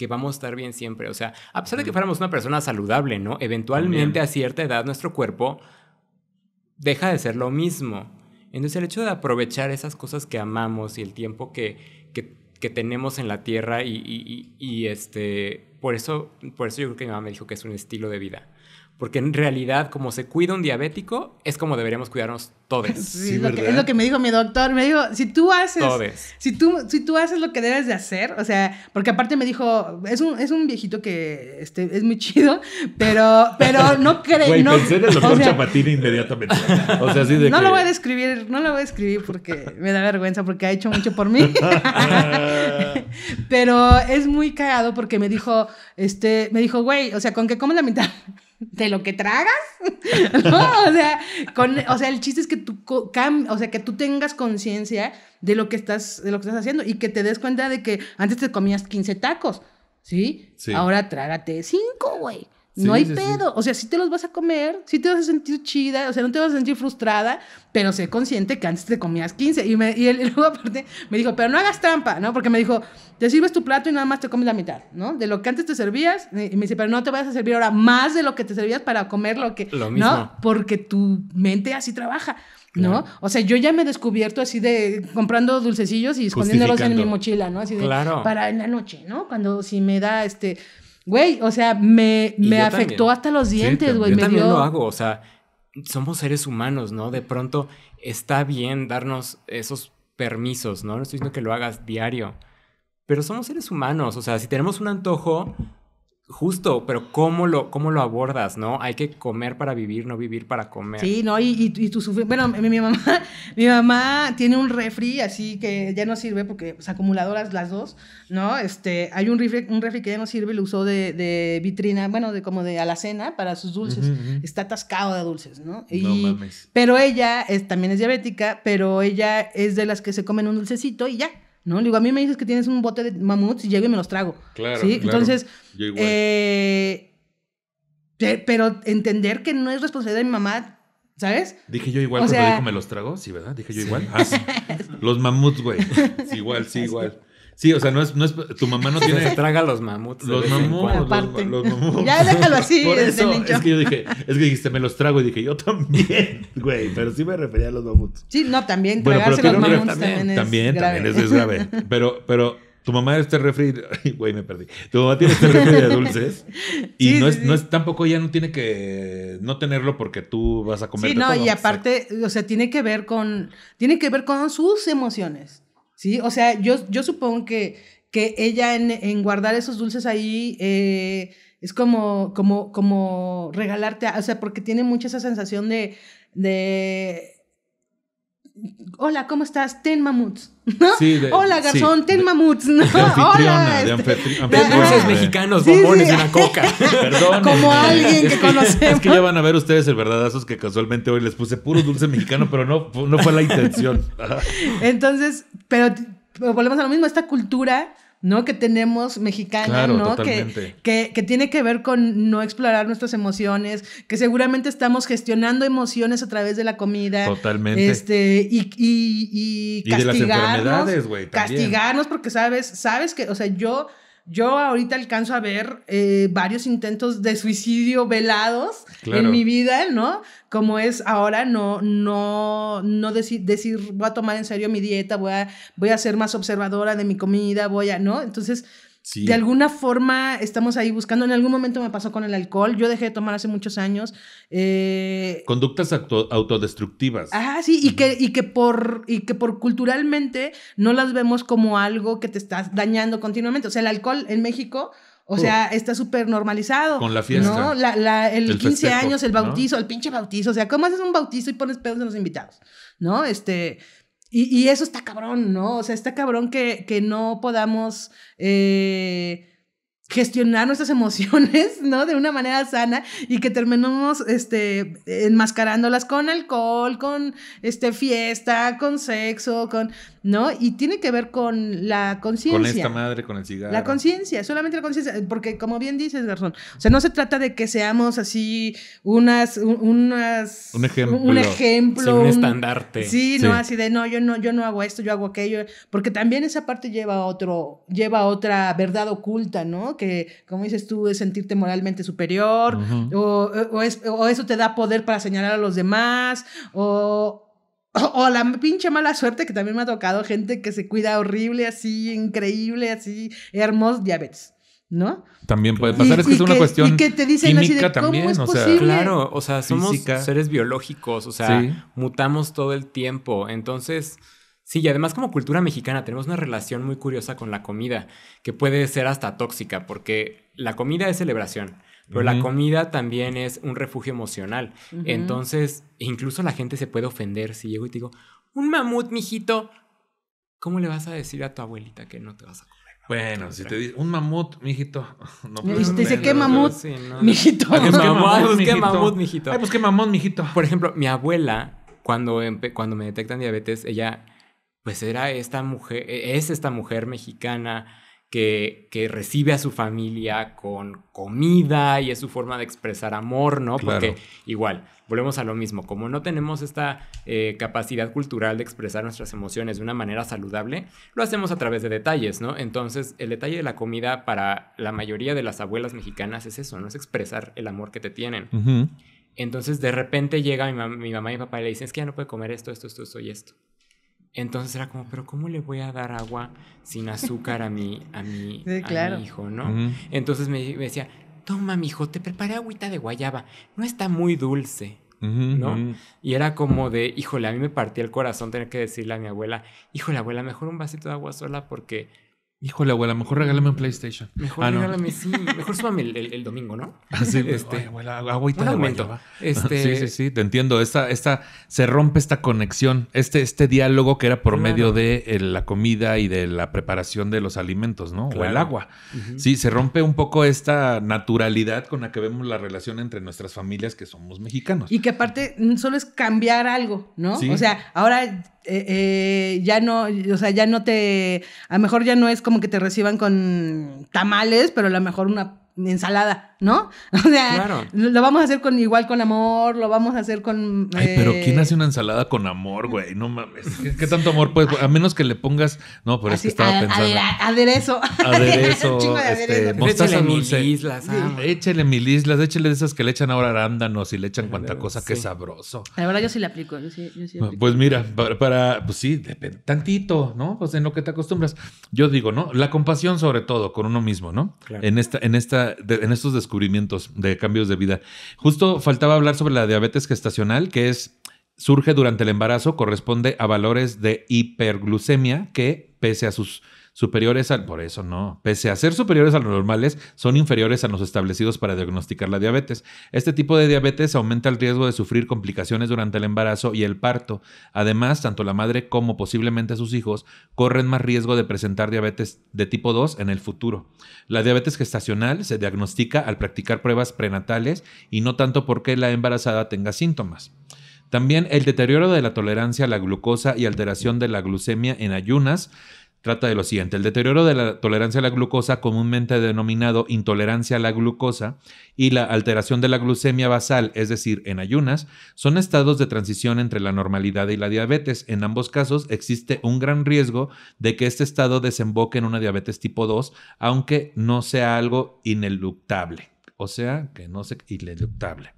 S2: que vamos a estar bien siempre. O sea, a pesar de que fuéramos una persona saludable, ¿no? Eventualmente a cierta edad nuestro cuerpo deja de ser lo mismo. Entonces el hecho de aprovechar esas cosas que amamos y el tiempo que, tenemos en la tierra y, este, por eso, por eso yo creo que mi mamá me dijo que es un estilo de vida. Porque en realidad, como se cuida un diabético, es como deberíamos cuidarnos todos. [LAUGHS] Sí, es, lo que, me
S4: dijo mi doctor. Me dijo, si tú haces. Todes. Si tú, si tú haces lo que debes de hacer, o sea, porque aparte me dijo, es un, viejito que este, es muy chido, pero, pero no [LAUGHS] cree. no, pensé en [LAUGHS] doctor
S1: inmediatamente.
S3: O sea, así de no lo voy a
S4: describir, no lo voy a describir porque me da vergüenza, porque ha hecho mucho por mí. pero es muy cagado porque me dijo, este, me dijo, güey, o sea, con que comes la mitad de lo que tragas. [LAUGHS] o sea, con, o sea, el chiste es que tú, o sea, que tú tengas conciencia de lo que estás de lo que estás haciendo y que te des cuenta de que antes te comías 15 tacos, ¿sí? Ahora trágate 5, güey no hay pedo. O sea, si te los vas a comer, si te vas a sentir chida, o sea, no te vas a sentir frustrada, pero sé consciente que antes te comías 15. Y, me, [LAUGHS] y luego, aparte, me dijo, pero no hagas trampa, ¿no? Porque me dijo, te sirves tu plato y nada más te comes la mitad, ¿no? De lo que antes te servías. Y me dice, pero no te vas a servir ahora más de lo que te servías para comer lo que. Lo mismo. No, porque tu mente así trabaja. ¿no? O sea, yo ya me he descubierto así de comprando dulcecillos y escondiéndolos en mi mochila, ¿no? Así de para en la noche, ¿no? Cuando si me da este Güey, o sea, me, me afectó hasta los dientes, güey. yo también lo hago,
S2: o sea, somos seres humanos, ¿no? De pronto está bien darnos esos permisos, ¿no? No estoy diciendo que lo hagas diario, pero somos seres humanos, o sea, si tenemos un antojo, Justo, pero ¿cómo lo, cómo lo abordas, no? Hay que comer para vivir, no vivir para comer. Sí, no,
S4: y, y, y Bueno, [LAUGHS] mi, mamá, tiene un refri, así que ya no sirve porque, se acumuladoras las dos, ¿no? Este, hay un refri, un que ya no sirve, lo usó de, de vitrina, bueno, de como de alacena para sus dulces. Está atascado de dulces, ¿no? no mames. Pero ella es, también es diabética, pero ella es de las que se comen un dulcecito y ya. ¿no? digo, a mí me dices que tienes un bote de mamuts y llego y me los trago. Claro. ¿sí? Entonces, eh, pero entender que no es responsabilidad de mi mamá, ¿sabes?
S1: Dije yo igual cuando dijo me los trago, sí, ¿verdad? Dije yo igual. Ah, [LAUGHS] los mamuts, güey. igual, sí, igual. Sí, o sea, no es, no es tu mamá no tiene. Se traga los mamuts. Los mamuts. Los, mamuts. Ya déjalo así. Por eso, es que yo dije, es que dijiste, me los trago y dije, yo también, [LAUGHS] güey, pero sí me refería a los mamuts.
S4: Sí, no, también bueno, tragarse los mamuts también, también, es también, grave. También es, es grave. [LAUGHS]
S1: Pero, pero tu mamá este refri, [LAUGHS] güey, me perdí. Tu mamá tiene este de dulces y no, es, no es tampoco ya no tiene que no tenerlo porque tú vas a comer. Sí, no, y
S4: aparte, o sea, tiene que ver con tiene que ver con sus emociones. ¿sí? O sea, yo, yo supongo que, que ella en, en guardar esos dulces ahí... Eh, es como, como, como regalarte, o sea, porque tiene mucha esa sensación de, de Hola, ¿cómo estás? Ten mamuts. Hola, garzón, ten mamuts. ¿no? Hola.
S1: Este,
S3: dulces mexicanos,
S2: bombones y una coca. Perdón. Como
S1: alguien que conocemos. Es que ya van a ver ustedes el verdadazo que casualmente hoy les puse puro dulce mexicano, pero no, no fue la intención.
S4: Entonces, pero volvemos a lo mismo. Esta cultura ¿no? Que tenemos mexicana, ¿no? Que, tiene que ver con no explorar nuestras emociones, que seguramente estamos gestionando emociones a través de la comida. Totalmente. Este, y, y, y castigarnos. Castigarnos porque sabes, sabes que, o sea, yo yo ahorita alcanzo a ver eh, varios intentos de suicidio velados en mi vida, ¿no? Como es ahora, no, no, no decir, decir, voy a tomar en serio mi dieta, voy a, voy a ser más observadora de mi comida, voy a, ¿no? Entonces, de alguna forma estamos ahí buscando. En algún momento me pasó con el alcohol. Yo dejé de tomar hace muchos años. Eh,
S1: Conductas autodestructivas.
S4: Ah, sí, y, que, y, que por, y que por culturalmente no las vemos como algo que te estás dañando continuamente. O sea, el alcohol en México... O sea, oh. está súper normalizado. Con la fiesta. el, 15 años, el bautizo, el pinche bautizo. O sea, ¿cómo haces un bautizo y pones pedos en los invitados? ¿No? Este, y, eso está cabrón, ¿no? O sea, está cabrón que, no podamos eh, gestionar nuestras [LAUGHS] emociones, ¿no? De una manera sana y que terminemos este, enmascarándolas con alcohol, con este, fiesta, con sexo, con... ¿no? Y tiene que ver con la conciencia. Con esta madre, con el cigarro. La conciencia, solamente la conciencia, porque como bien dices, Garzón, o sea, no se trata de que seamos así unas, un, unas... Un ejemplo. Un, ejemplo. un, estandarte. Sí, no, así de, no, yo no, yo no hago esto, yo hago aquello, porque también esa parte lleva a otro, lleva otra verdad oculta, ¿no? Que, como dices tú, es sentirte moralmente superior, o, o eso te da poder para señalar a los demás, o [LAUGHS] o la pinche mala suerte que también me ha tocado gente que se cuida horrible, así, increíble, así, hermoso, diabetes. ¿no?
S1: También puede pasar, es que es una
S4: cuestión y que te dicen así de, ¿cómo también, es
S2: claro, o sea, somos seres biológicos, o sea, mutamos todo el tiempo, entonces sí, y además como cultura mexicana tenemos una relación muy curiosa con la comida, que puede ser hasta tóxica, porque la comida es celebración pero la comida también es un refugio emocional. Entonces, incluso la gente se puede ofender si llego y te digo, un mamut, mijito, ¿cómo le vas a decir a tu abuelita que no te vas a comer? Bueno, si te dice un mamut, mijito. [LAUGHS] No pues, te dice, pues, [LAUGHS] ¿qué mamut? Mijito. ¿qué mamut, mijito? pues, ¿qué mamut, mijito? Por ejemplo, mi abuela, cuando, cuando me detectan diabetes, ella, pues, era esta mujer, e-, es esta mujer mexicana que, recibe a su familia con comida y es su forma de expresar amor, ¿no? Porque igual, volvemos a lo mismo, como no tenemos esta eh, capacidad cultural de expresar nuestras emociones de una manera saludable, lo hacemos a través de detalles, ¿no? Entonces, el detalle de la comida para la mayoría de las abuelas mexicanas es eso, ¿no? Es expresar el amor que te tienen. Entonces, de repente llega mi, mi mamá y mi papá y le dicen, es que ya no puede comer esto, esto, esto, esto y esto. Entonces era como, pero ¿cómo le voy a dar agua sin azúcar a mi, a mi, [LAUGHS] hijo, no? Entonces me, decía, toma, mijo, te preparé agüita de guayaba, no está muy dulce, ¿no? Y era como de, híjole, a mí me partía el corazón tener que decirle a mi abuela, híjole, abuela, mejor un vasito de agua sola porque
S1: Híjole, abuela, mejor regálame un PlayStation. Mejor ah, regálame,
S2: sí. Mejor súbame el, domingo, ¿no? Así, [LAUGHS] ah, este, abuela, agüita de este, Sí, sí,
S1: sí, te entiendo. Esta, esta, se rompe esta conexión, este, este diálogo que era por medio de eh, la comida y de la preparación de los alimentos, ¿no? O el agua. Sí, se rompe un poco esta naturalidad con la que vemos la relación entre nuestras familias que somos
S4: mexicanos. Y que aparte solo es cambiar algo, ¿no? O sea, ahora eh, eh, ya no, o sea, ya no te, a lo mejor ya no es como que te reciban con tamales, pero a lo mejor una ensalada, ¿no? [LAUGHS] O sea, lo vamos a hacer con igual con amor, lo vamos a hacer con. Ay, pero ¿quién
S1: eh, hace una ensalada con amor, güey? No mames. [LAUGHS] ¿Qué, tanto amor puedes? A menos que le pongas. No, pero es que estaba pensando.
S4: aderezo. [LAUGHS] Aderezo. Este, aderezo. mostaza dulce. ah.
S1: Échele de esas que le echan ahora arándanos y le echan cuanta cosa, que sabroso.
S4: La verdad, yo sí le aplico. Yo sí, ah,
S1: Pues mira, para, pues sí, tantito, ¿no? Pues en lo que te acostumbras. Yo digo, ¿no? La compasión, sobre todo, con uno mismo, ¿no? En esta, en esta en estos descubrimientos de cambios de vida. Justo faltaba hablar sobre la diabetes gestacional, que es surge durante el embarazo, corresponde a valores de hiperglucemia que, pese a sus superiores al... Por eso no. Pese a ser superiores a los normales, son inferiores a los establecidos para diagnosticar la diabetes. Este tipo de diabetes aumenta el riesgo de sufrir complicaciones durante el embarazo y el parto. Además, tanto la madre como posiblemente sus hijos corren más riesgo de presentar diabetes de tipo 2 en el futuro. La diabetes gestacional se diagnostica al practicar pruebas prenatales y no tanto porque la embarazada tenga síntomas. También el deterioro de la tolerancia a la glucosa y alteración de la glucemia en ayunas trata de lo siguiente. El deterioro de la tolerancia a la glucosa, comúnmente denominado intolerancia a la glucosa, y la alteración de la glucemia basal, es decir, en ayunas, son estados de transición entre la normalidad y la diabetes. En ambos casos existe un gran riesgo de que este estado desemboque en una diabetes tipo 2, aunque no sea algo ineluctable. O sea, que no sé, ineluctable.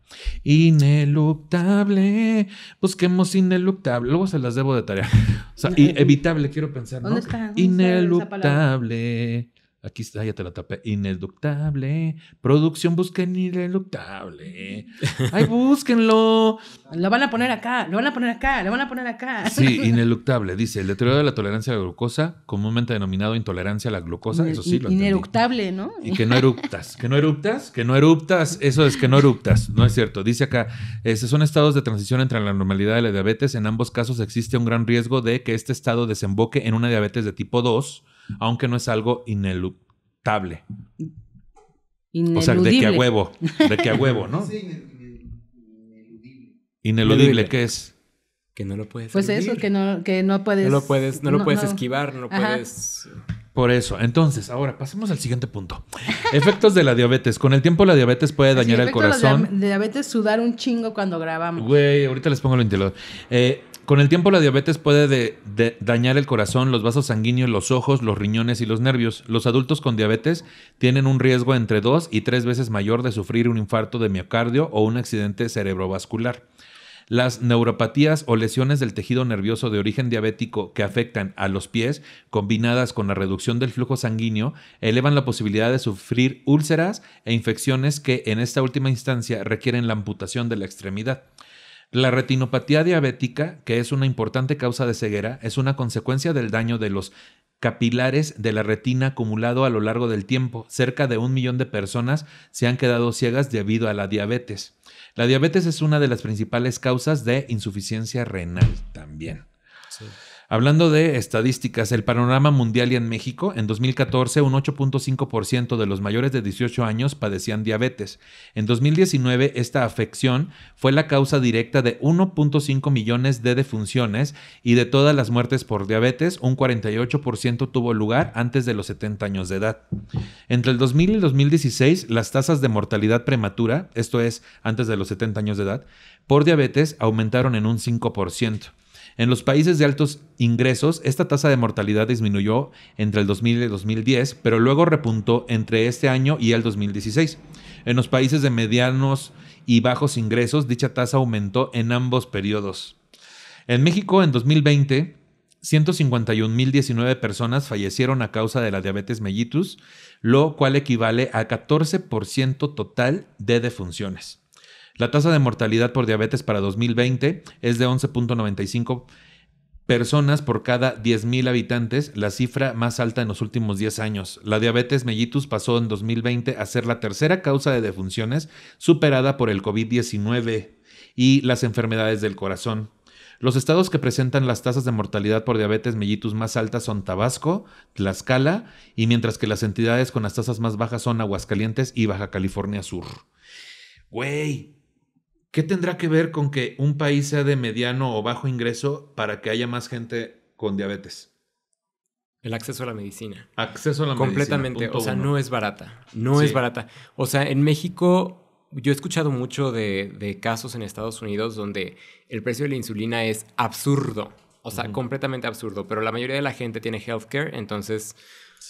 S1: Ineluctable. Busquemos ineluctable. Luego se las debo de tarea. [LAUGHS] O sea, evitable, quiero pensar. ¿no? ineluctable. Aquí está, ya te la tapé. Ineluctable. Producción,
S4: busquen ineluctable. [LAUGHS] Ay, búsquenlo. Lo van a poner acá, lo van a poner acá, lo van a poner acá. Sí, [LAUGHS]
S1: ineluctable. Dice, el deterioro de la tolerancia a la glucosa, comúnmente denominado intolerancia a la glucosa, eso sí. Lo
S4: ineluctable, ¿no? Y que
S1: no eruptas, que no eruptas, que no eruptas, eso es que no eructas. no es cierto. Dice acá, esos eh, son estados de transición entre la normalidad y la diabetes. En ambos casos existe un gran riesgo de que este estado desemboque en una diabetes de tipo 2 aunque no es algo ineluctable.
S4: Ineludible. O sea, de que a huevo, de que a huevo, ¿no? Sí, ineludible.
S1: Ineludible, ¿qué es? Que no lo puedes. Pues eso,
S4: que no, que puedes. No lo puedes, no lo puedes esquivar, no lo puedes.
S1: Por eso. Entonces, ahora pasemos al siguiente punto. [LAUGHS] Efectos de la diabetes. Con el tiempo la diabetes puede dañar el corazón.
S4: la diabetes sudar un chingo cuando grabamos.
S1: Güey, ahorita les pongo el interior. Eh, con el tiempo la diabetes puede dañar el corazón, los vasos sanguíneos, los ojos, los riñones y los nervios. Los adultos con diabetes tienen un riesgo entre dos y tres veces mayor de sufrir un infarto de miocardio o un accidente cerebrovascular. Las neuropatías o lesiones del tejido nervioso de origen diabético que afectan a los pies, combinadas con la reducción del flujo sanguíneo, elevan la posibilidad de sufrir úlceras e infecciones que en esta última instancia requieren la amputación de la extremidad. La retinopatía diabética, que es una importante causa de ceguera, es una consecuencia del daño de los capilares de la retina acumulado a lo largo del tiempo. Cerca de un millón de personas se han quedado ciegas debido a la diabetes. La diabetes es una de las principales causas de insuficiencia renal también. Hablando de estadísticas, el panorama mundial y en México, en 2014 un 8.5% de los mayores de 18 años padecían diabetes. En 2019 esta afección fue la causa directa de 1.5 millones de defunciones y de todas las muertes por diabetes, un 48% tuvo lugar antes de los 70 años de edad. Entre el 2000 y el 2016 las tasas de mortalidad prematura, esto es antes de los 70 años de edad, por diabetes aumentaron en un 5%. En los países de altos ingresos, esta tasa de mortalidad disminuyó entre el 2000 y el 2010, pero luego repuntó entre este año y el 2016. En los países de medianos y bajos ingresos, dicha tasa aumentó en ambos periodos. En México, en 2020, 151.019 personas fallecieron a causa de la diabetes mellitus, lo cual equivale a 14% total de defunciones. La tasa de mortalidad por diabetes para 2020 es de 11.95 personas por cada 10.000 habitantes, la cifra más alta en los últimos 10 años. La diabetes mellitus pasó en 2020 a ser la tercera causa de defunciones, superada por el COVID-19 y las enfermedades del corazón. Los estados que presentan las tasas de mortalidad por diabetes mellitus más altas son Tabasco, Tlaxcala, y mientras que las entidades con las tasas más bajas son Aguascalientes y Baja California Sur. Güey, ¿Qué tendrá que ver con que un país sea de mediano o bajo ingreso para que haya más gente con diabetes? El acceso a la
S2: medicina. Acceso a la medicina. Completamente. O sea, no es barata. No es barata. O sea, en México yo he escuchado mucho de, casos en Estados Unidos donde el precio de la insulina es absurdo. O sea, completamente absurdo. Pero la mayoría de la gente tiene healthcare, entonces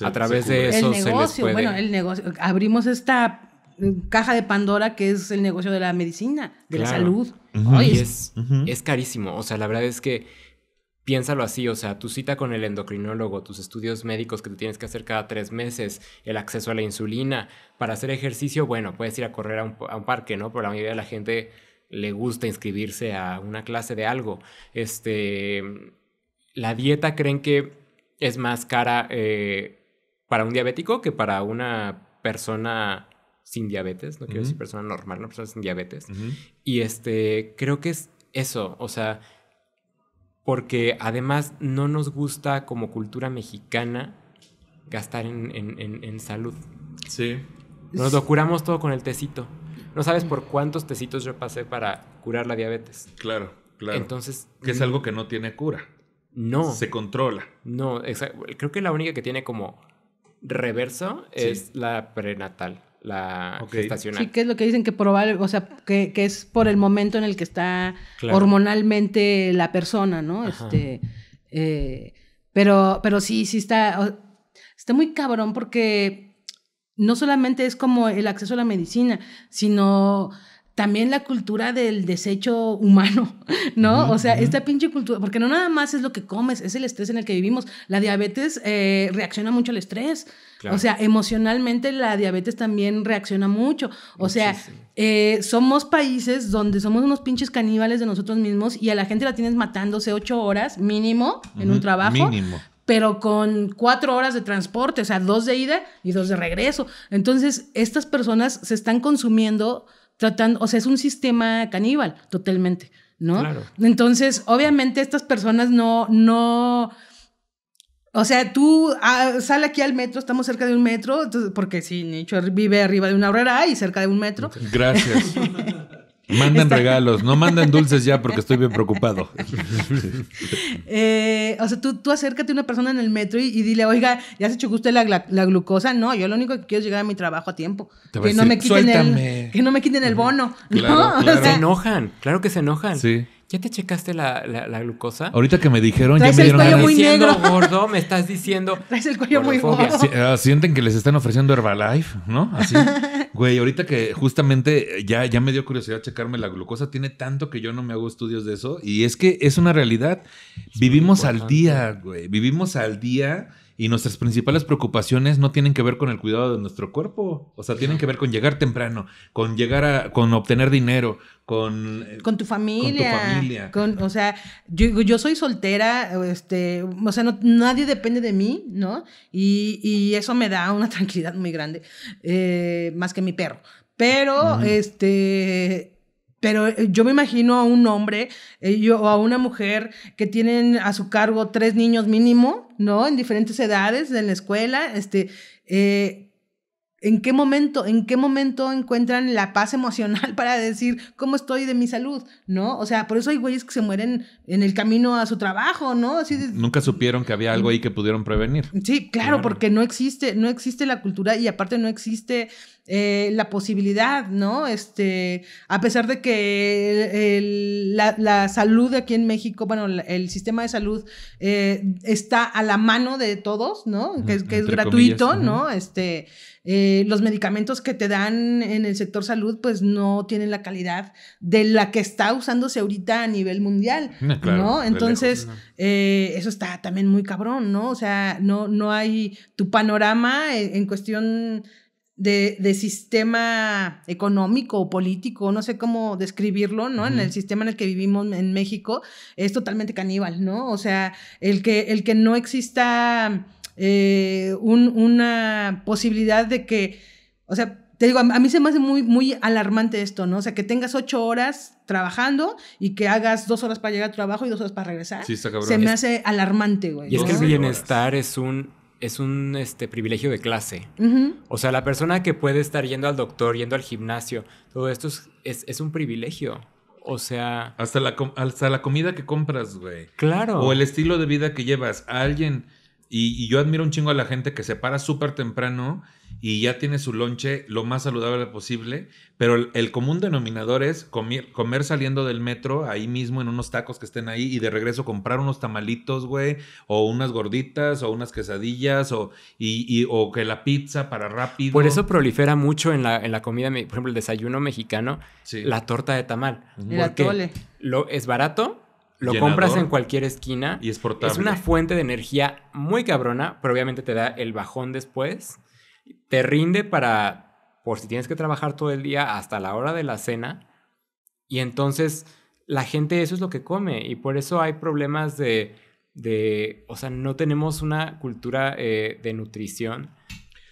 S2: a través de eso se les puede... Bueno,
S4: el negocio. Abrimos esta caja de Pandora que es el negocio de la medicina, de la salud. es, es carísimo.
S2: O sea, la verdad es que piénsalo así, o sea, tu cita con el endocrinólogo, tus estudios médicos que te tienes que hacer cada tres meses, el acceso a la insulina, para hacer ejercicio, bueno, puedes ir a correr a un, parque, ¿no? Pero la mayoría de la gente le gusta inscribirse a una clase de algo. Este, la dieta creen que es más cara eh, para un diabético que para una persona sin diabetes, no quiero decir persona normal, no persona sin diabetes. Y este, creo que es eso, o sea, porque además no nos gusta como cultura mexicana gastar en, salud. Sí. Nos lo curamos todo con el tecito. No sabes mm. por cuántos tecitos yo pasé para curar la diabetes. Claro, claro. Entonces. Que es algo que no tiene cura. No. Se controla. No, creo que la única que tiene como reverso es la prenatal la estacional Sí,
S4: que es lo que dicen que probable, o sea, que, es por el momento en el que está hormonalmente la persona, ¿no? Este, eh, pero, pero sí, sí está, está muy cabrón porque no solamente es como el acceso a la medicina, sino también la cultura del desecho humano, [LAUGHS] ¿no? O sea, esta pinche cultura, porque no nada más es lo que comes, es el estrés en el que vivimos. La diabetes eh, reacciona mucho al estrés. O sea, emocionalmente la diabetes también reacciona mucho. O sea, eh, somos países donde somos unos pinches caníbales de nosotros mismos y a la gente la tienes matándose ocho horas mínimo en un trabajo. Mínimo. Pero con cuatro horas de transporte, o sea, dos de ida y dos de regreso. Entonces, estas personas se están consumiendo, tratando, o sea, es un sistema caníbal, totalmente, ¿no? Claro. Entonces, obviamente, estas personas no, no, o sea, tú ah, sale aquí al metro, estamos cerca de un metro, porque si sí, Nicho vive arriba de una horrera y cerca de un metro.
S1: Gracias. [LAUGHS] mandan regalos, no mandan dulces ya porque estoy bien preocupado. [LAUGHS]
S4: Eh, o sea, tú, tú acércate a una persona en el metro y, dile, oiga, ¿ya se echó usted la, glucosa? No, yo lo único que quiero es llegar a mi trabajo a tiempo. que, no me quiten el, que no me quiten el bono. se enojan, claro que se enojan. Sí. ¿Ya te checaste
S2: la, glucosa? Ahorita que me dijeron, ya me dieron el cuello muy negro. gordo, me estás diciendo. [LAUGHS] Traes el cuello muy gordo.
S1: Eh, sienten que les están ofreciendo Herbalife, ¿no? Así. [LAUGHS] Güey, ahorita que justamente eh, ya, ya me dio curiosidad checarme la glucosa, tiene tanto que yo no me hago estudios de eso. Y es que es una realidad. Vivimos al día, güey. Vivimos al día y nuestras principales preocupaciones no tienen que ver con el cuidado de nuestro cuerpo, o sea, tienen que ver con llegar temprano, con llegar a, con obtener dinero, con... Eh,
S4: con tu familia. Con tu familia. o sea, yo, soy soltera, este, o sea, nadie depende de mí, ¿no? Y, eso me da una [LAUGHS] tranquilidad muy grande, eh, más que mi perro. Pero, este, pero eh, yo me imagino a un hombre eh, o a una mujer que tienen a su cargo tres niños mínimo, ¿no? En diferentes edades, en la escuela, este, eh, ¿en qué momento, en qué momento encuentran la paz emocional [LAUGHS] para decir cómo estoy de mi salud, ¿no? O sea, por eso hay güeyes que se mueren en el camino a su trabajo, ¿no? Así
S1: Nunca supieron que había algo ahí que pudieron prevenir.
S4: Sí, claro, claro, porque no existe, no existe la cultura y aparte no existe eh, la posibilidad, ¿no? Este, a pesar de que la, salud aquí en México, bueno, el sistema de salud eh, está a la mano de todos, ¿no? Que, es gratuito, ¿no? Este, eh, los medicamentos que te dan en el sector salud, pues no tienen la calidad de la que está usándose ahorita a nivel mundial, mm, Entonces, eso está también muy cabrón, ¿no? O sea, no, no hay tu panorama en cuestión de, de, sistema económico o político, no sé cómo describirlo, ¿no? En el sistema en el que vivimos en México es totalmente caníbal, ¿no? O sea, el que, el que no exista eh, una posibilidad de que, o sea, te digo, a, mí se me hace muy, muy alarmante esto, ¿no? O sea, que tengas ocho horas trabajando y que hagas dos horas para llegar al trabajo y dos horas para regresar. Sí, está cabrón. Se me hace alarmante, güey. Y es que el bienestar
S2: es un es un este, privilegio de clase. O sea, la persona que puede estar yendo al doctor, yendo al gimnasio, todo esto es, un privilegio. O sea... Hasta la, la comida que
S1: compras, güey. Claro. O el estilo de vida que llevas. A alguien... Y, y yo admiro un chingo a la gente que se para súper temprano y ya tiene su lonche lo más saludable posible, pero el, común denominador es comer, saliendo del metro ahí mismo en unos tacos que estén ahí y de regreso comprar unos tamalitos, güey, o unas gorditas o unas quesadillas o,
S2: y, que la pizza para rápido. Por eso prolifera mucho en la, en la comida, por ejemplo, el desayuno mexicano, la torta de tamal. Lo, es barato, lo compras en cualquier esquina. Y es portable. Es una fuente de energía muy cabrona, pero obviamente te da el bajón después. Te rinde para, por si tienes que trabajar todo el día hasta la hora de la cena. Y entonces la gente eso es lo que come. Y por eso hay problemas de, de o sea, no tenemos una cultura eh, de nutrición.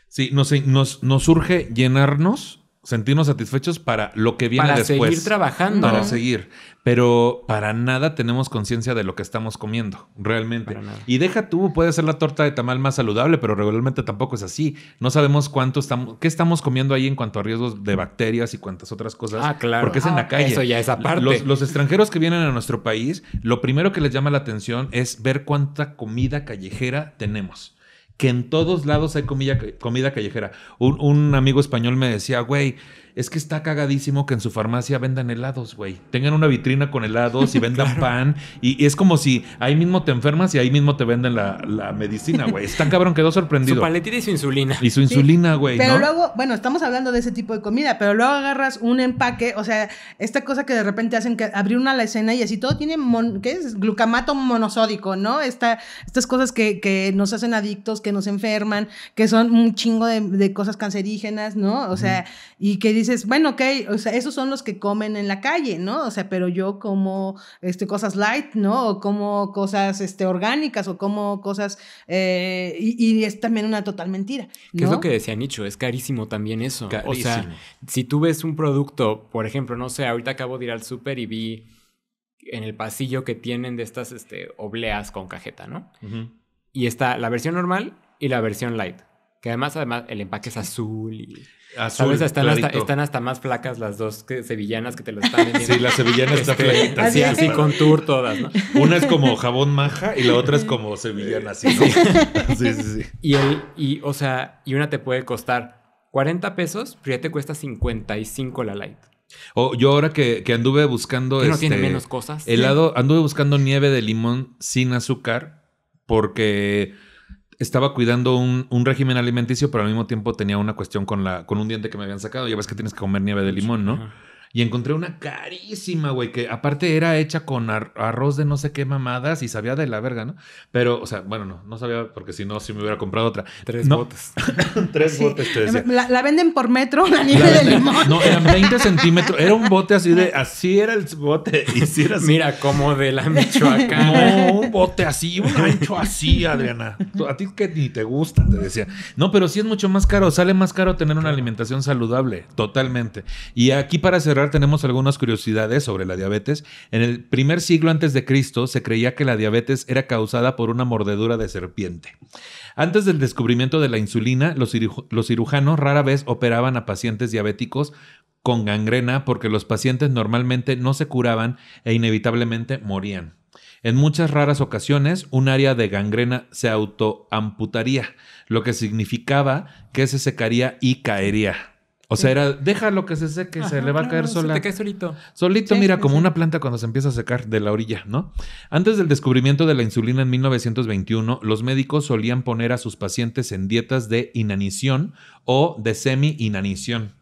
S1: Sí, nos, nos, nos surge llenarnos sentirnos satisfechos para lo que viene para después. Para seguir trabajando. Para seguir. Pero para nada tenemos conciencia de lo que estamos comiendo, realmente. Y deja tú, puede ser la torta de tamal más saludable, pero regularmente tampoco es así. No sabemos cuánto estamos, qué estamos comiendo ahí en cuanto a riesgos de bacterias y cuantas otras cosas. Ah, claro. Porque es en la ah, calle. Eso ya es aparte. los extranjeros que vienen a nuestro país, lo primero que les llama la atención es ver cuánta comida callejera tenemos que en todos lados hay comida, comida callejera. Un, un amigo español me decía, güey, es que está cagadísimo que en su farmacia vendan helados, güey. Tengan una vitrina con helados y [LAUGHS] vendan pan. Y, es como si ahí mismo te enfermas y ahí mismo te venden la, medicina, güey. Está cabrón, quedó sorprendido.
S3: Su
S2: paletita y su insulina. Y su insulina, güey. Pero luego,
S4: bueno, estamos hablando de ese tipo de comida, pero luego agarras un empaque, o sea, esta cosa que de repente hacen que abrir una la escena y así todo tiene, ¿qué es? Glucamato monosódico, ¿no? estas cosas que, nos hacen adictos, que nos enferman, que son un chingo de, cosas cancerígenas, ¿no? O sea, y que dices, bueno, ok, o sea, esos son los que comen en la calle, ¿no? O sea, pero yo como este, cosas light, ¿no? O como cosas este, orgánicas o como cosas... Eh, y, es también una total mentira. ¿no? ¿Qué es lo que
S2: decía Nicho? Es carísimo también eso. O sea, si tú ves un producto, por ejemplo, no sé, ahorita acabo de ir al súper y vi en el pasillo que tienen de estas este, obleas con cajeta, ¿no? Y está la versión normal y la versión light. Que además, además, el empaque es azul y... ¿Sabes? Están hasta, más flacas las dos sevillanas que te lo están vendiendo. Sí, la sevillana está este, Así, con tour todas, ¿no? Una es como jabón maja y la otra es como sevillana, así, ¿no? Sí, [LAUGHS] sí, sí. Y, y, o sea, y una te puede costar 40 pesos, pero ya te cuesta 55 la light.
S1: yo ahora que, anduve buscando... ¿Que no tiene este, menos cosas. Helado, anduve buscando nieve de limón sin azúcar porque estaba cuidando un, un, régimen alimenticio, pero al mismo tiempo tenía una cuestión con, la, con un diente que me habían sacado. Ya ves que tienes que comer nieve de limón, ¿no? y encontré una carísima, güey, que aparte era hecha con arroz de no sé qué mamadas y sabía de la verga, ¿no? Pero, o sea, bueno, no, no sabía porque si no, sí me hubiera comprado otra. Tres botes. [LAUGHS] Tres botes, te decía.
S4: La, venden por metro, la No, eran
S1: 20 centímetros. Era un bote así de, [LAUGHS] así era el bote. Y si era Mira, como de la Michoacán. [LAUGHS] No, un bote así, un ancho así, Adriana. A ti que ni te gusta, te decía. No, pero sí es mucho más caro. Sale más caro tener una alimentación saludable, totalmente. Y aquí para cerrar tenemos algunas curiosidades sobre la diabetes. En el primer siglo antes de Cristo se creía que la diabetes era causada por una mordedura de serpiente. Antes del descubrimiento de la insulina, los cirujanos rara vez operaban a pacientes diabéticos con gangrena porque los pacientes normalmente no se curaban e inevitablemente morían. En muchas raras ocasiones, un área de gangrena se autoamputaría, lo que significaba que se secaría y caería. O sea, era, déjalo que se seque, se le va a caer sola. solito.
S2: Solito, mira, como una
S1: planta cuando se empieza a secar de la orilla, ¿no? Antes del descubrimiento de la insulina en 1921, los médicos solían poner a sus pacientes en dietas de inanición o de semi-inanición.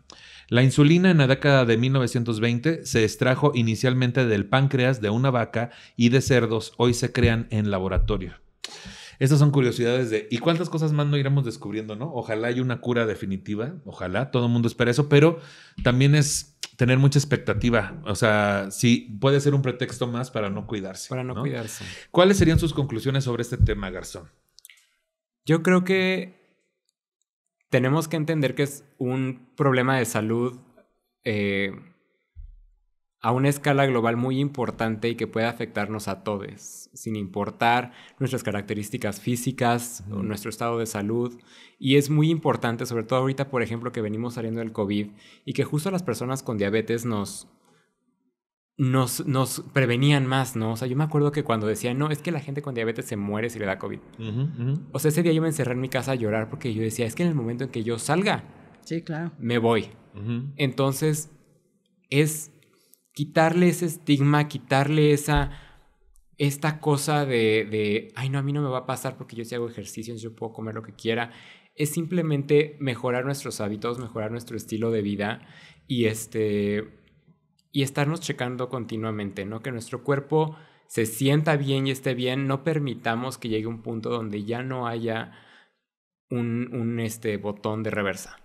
S1: La insulina en la década de 1920 se extrajo inicialmente del páncreas de una vaca y de cerdos, hoy se crean en laboratorio. Estas son curiosidades de. ¿Y cuántas cosas más no iremos descubriendo, no? Ojalá haya una cura definitiva. Ojalá. Todo el mundo espera eso, pero también es tener mucha expectativa. O sea, sí, puede ser un pretexto más para no cuidarse. Para no, cuidarse.
S2: ¿Cuáles serían sus conclusiones sobre este tema, Garzón? Yo creo que tenemos que entender que es un problema de salud eh, a una escala global muy importante y que puede afectarnos a todos, sin importar nuestras características físicas o nuestro estado de salud. Y es muy importante, sobre todo ahorita, por ejemplo, que venimos saliendo del COVID y que justo las personas con diabetes nos, nos, nos prevenían más, ¿no? O sea, yo me acuerdo que cuando decían, no, es que la gente con diabetes se muere si le da COVID. O sea, ese día yo me encerré en mi casa a llorar porque yo decía, es que en el momento en que yo salga, sí, claro. me voy. Entonces, es quitarle ese estigma, quitarle esa esta cosa de, de, ay no, a mí no me va a pasar porque yo sí hago ejercicio, yo puedo comer lo que quiera, es simplemente mejorar nuestros hábitos, mejorar nuestro estilo de vida y este y estarnos checando continuamente, ¿no? Que nuestro cuerpo se sienta bien y esté bien, no permitamos que llegue un punto donde ya no haya un, este, botón de reversa.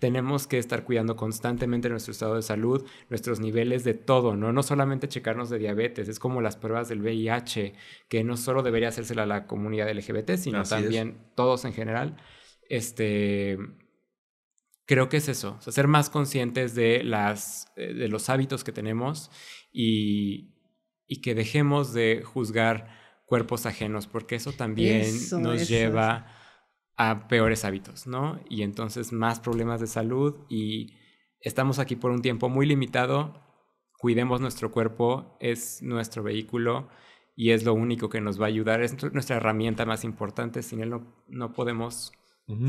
S2: Tenemos que estar cuidando constantemente nuestro estado de salud, nuestros niveles de todo, ¿no? No solamente checarnos de diabetes, es como las pruebas del VIH, que no solo debería hacérsela a la comunidad LGBT, sino también todos en general. Este, creo que es eso, ser más conscientes de, las, eh, de los hábitos que tenemos y, y que dejemos de juzgar cuerpos ajenos, porque eso también nos lleva a peores hábitos, ¿no? Y entonces más problemas de salud y estamos aquí por un tiempo muy limitado, cuidemos nuestro cuerpo, es nuestro vehículo y es lo único que nos va a ayudar, es nuestra herramienta más importante, sin él no, no podemos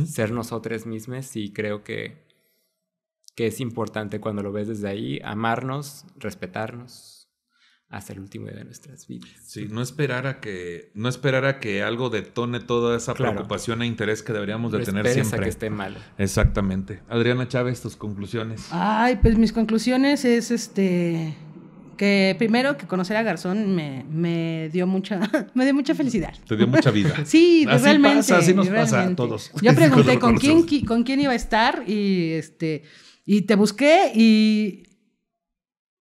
S2: ser nosotros mismos y creo que, que es importante cuando lo ves desde ahí, amarnos, respetarnos, hasta el último día de nuestras vidas. Sí,
S1: no esperar a que, no esperar que algo detone toda esa preocupación e interés que deberíamos de tener siempre. A que esté mal. Exactamente. Adriana Chávez, tus conclusiones.
S4: Ay, pues mis conclusiones es este que primero que conocer a Garzón me, dio mucha [LAUGHS] me dio mucha felicidad. Te dio mucha vida. [LAUGHS] sí, realmente. Pasa, así nos pasa a todos. Yo [LAUGHS] pregunté con quién con quién iba a estar y este y te busqué y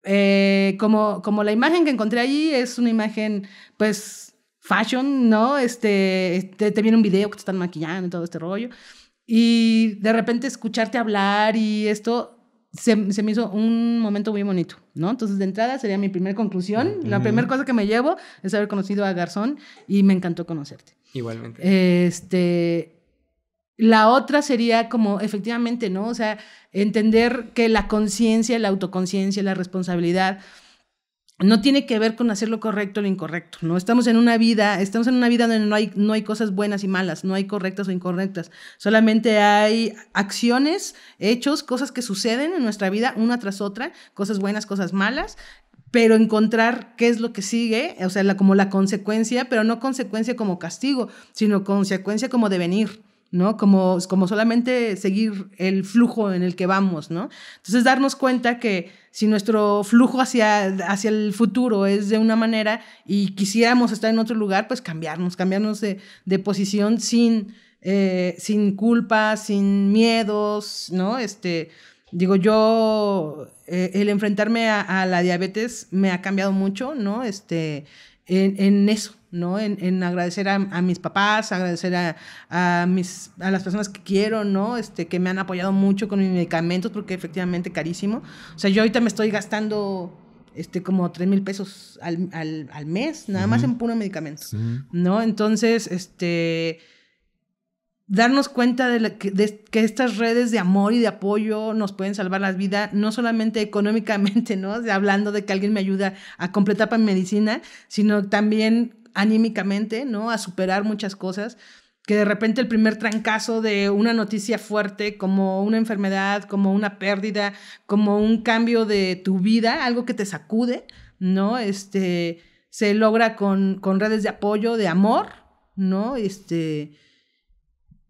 S4: eh, como, como la imagen que encontré allí es una imagen, pues, fashion, ¿no? Este, te viene un video que te están maquillando y todo este rollo. Y de repente escucharte hablar y esto se, me hizo un momento muy bonito, ¿no? Entonces, de entrada sería mi primera conclusión. La primera cosa que me llevo es haber conocido a Garzón y me encantó conocerte.
S2: Igualmente.
S4: Este, la otra sería como, efectivamente, ¿no? O sea, entender que la conciencia, la autoconciencia, la responsabilidad, no tiene que ver con hacer lo correcto o lo incorrecto, ¿no? Estamos en una vida, estamos en una vida donde no hay, no hay cosas buenas y malas, no hay correctas o incorrectas, solamente hay acciones, hechos, cosas que suceden en nuestra vida una tras otra, cosas buenas, cosas malas, pero encontrar qué es lo que sigue, o sea, como la consecuencia, pero no consecuencia como castigo, sino consecuencia como devenir, ¿no? Como, como solamente seguir el flujo en el que vamos, ¿no? Entonces darnos cuenta que si nuestro flujo hacia, hacia el futuro es de una manera y quisiéramos estar en otro lugar, pues cambiarnos, cambiarnos de, posición sin, eh, sin culpa, sin miedos, ¿no? Este, digo, yo, eh, el enfrentarme a, a, la diabetes me ha cambiado mucho, ¿no? Este, en, en eso, ¿no? En, agradecer a, mis papás, agradecer a, a, mis, a las personas que quiero, ¿no? Este, que me han apoyado mucho con mis medicamentos, porque efectivamente carísimo. O sea, yo ahorita me estoy gastando este, como 3 mil pesos al, mes, nada más en puro medicamentos, ¿no? Entonces, este, darnos cuenta de, que, estas redes de amor y de apoyo nos pueden salvar la vida, no solamente económicamente, ¿no? hablando de que alguien me ayuda a completar para mi medicina, sino también anímicamente, ¿no? A superar muchas cosas que de repente el primer trancazo de una noticia fuerte, como una enfermedad, como una pérdida, como un cambio de tu vida, algo que te sacude, ¿no? Este, se logra con, con redes de apoyo, de amor, ¿no? Este,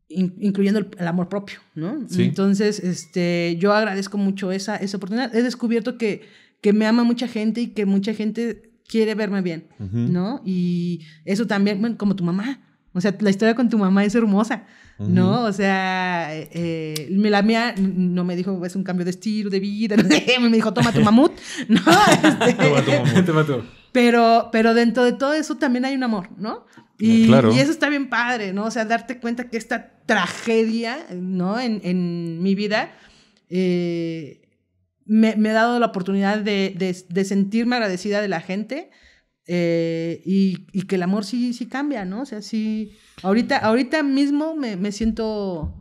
S4: incluyendo el, amor propio, ¿no? Entonces, este, yo agradezco mucho esa, esa oportunidad. He descubierto que, que me ama mucha gente y que mucha gente quiere verme bien, ¿no? Y eso también, bueno, como tu mamá. O sea, la historia con tu mamá es hermosa, ¿no? O sea, eh, eh, la mía no me dijo, es un cambio de estilo, de vida, [LAUGHS] me dijo, toma tu mamut, [LAUGHS] ¿no? Este, [LAUGHS] toma tu mamut, Pero, pero dentro de todo eso también hay un amor, ¿no? Y, mm, y, eso está bien padre, ¿no? O sea, darte cuenta que esta tragedia, ¿no? En, en mi vida, eh, me, me, he dado la oportunidad de, sentirme agradecida de la gente eh, y, que el amor sí, sí cambia, ¿no? O sea, sí, ahorita, ahorita mismo me, siento,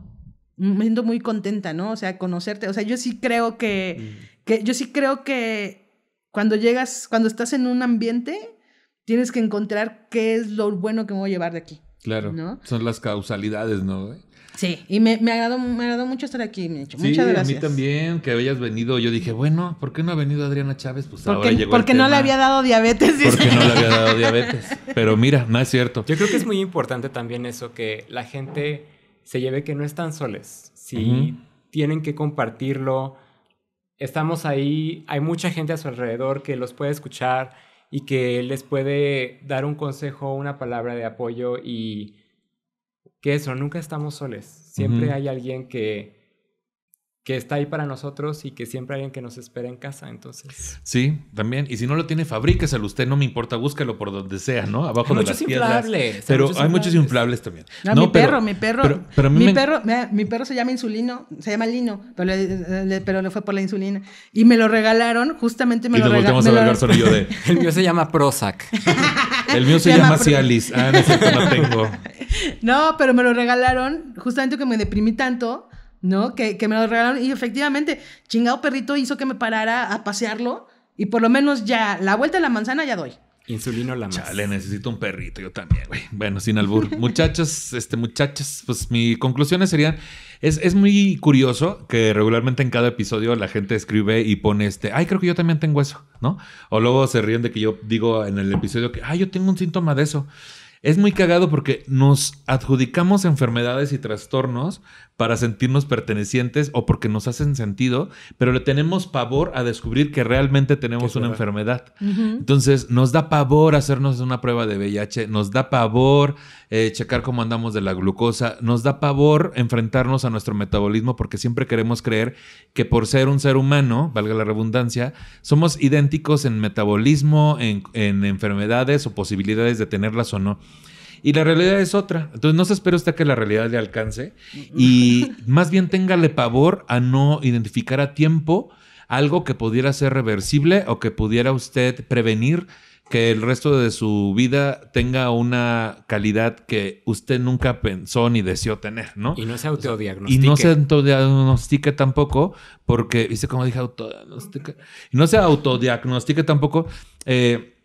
S4: me siento muy contenta, ¿no? O sea, conocerte, o sea, yo sí creo que, mm. que yo sí creo que cuando llegas, cuando estás en un ambiente, tienes que encontrar qué es lo bueno que me voy a llevar de aquí.
S1: Claro. Son las causalidades, ¿no?
S4: Sí, y me, me, agradó, mucho estar aquí, Micho. Muchas gracias. A mí
S1: también, que hayas venido. Yo dije, bueno,
S2: ¿por qué no ha venido Adriana Chávez? Pues porque, ahora llegó Porque
S1: no le había
S4: dado diabetes.
S1: Porque no le había dado diabetes.
S2: Pero mira, no es cierto. Yo creo que es muy importante también eso, que la gente se lleve que no están soles. Sí, tienen que compartirlo, estamos ahí, hay mucha gente a su alrededor que los puede escuchar y que les puede dar un consejo, una palabra de apoyo y que eso, nunca estamos soles. Siempre hay alguien que, que está ahí para nosotros y que siempre hay alguien que nos espera en casa, entonces.
S1: Sí, también. Y si no lo tiene, fabríqueselo usted, no me importa, búsquelo por donde sea, ¿no? Abajo de las inflables, Pero hay muchos, hay inflables también. No, mi perro, mi perro. Pero, mi, perro
S4: mi perro se llama insulino, se llama Lino, pero le, fue por la insulina. Y me lo regalaron, justamente me lo regalaron. vamos a hablar Solo yo
S2: de... [LAUGHS] El mío se llama Prozac. [LAUGHS] El mío se, llama, Cialis. Ah, no, no tengo.
S4: [LAUGHS] No, pero me lo regalaron justamente que me deprimí tanto ¿no? Que, que me lo regalaron y efectivamente, chingado perrito hizo que me parara a pasearlo y por lo menos ya la vuelta a la manzana ya doy.
S2: Insulino la manzana le necesito
S1: un perrito, yo también, güey. Bueno, sin albur. [LAUGHS] muchachos, este, muchachas, pues mi conclusiones serían. Es, es, muy curioso que regularmente en cada episodio la gente escribe y pone este, ay, creo que yo también tengo eso, ¿no? O luego se ríen de que yo digo en el episodio que, ay, yo tengo un síntoma de eso. Es muy cagado porque nos adjudicamos enfermedades y trastornos para sentirnos pertenecientes o porque nos hacen sentido, pero le tenemos pavor a descubrir que realmente tenemos una enfermedad. Entonces, nos da pavor hacernos una prueba de VIH, nos da pavor eh, checar cómo andamos de la glucosa, nos da pavor enfrentarnos a nuestro metabolismo porque siempre queremos creer que por ser un ser humano, valga la redundancia, somos idénticos en metabolismo, en enfermedades o posibilidades de tenerlas o no y la realidad es otra. Entonces no se espera usted que la realidad le alcance y más bien téngale pavor a no identificar a tiempo algo que pudiera ser reversible o que pudiera usted prevenir que el resto de su vida tenga una calidad que usted nunca pensó ni deseó tener, ¿no? Y no se
S2: autodiagnostique. Y no se
S1: autodiagnostique tampoco, porque, ¿viste cómo dije autodiagnostique? Y no se autodiagnostique tampoco. Eh,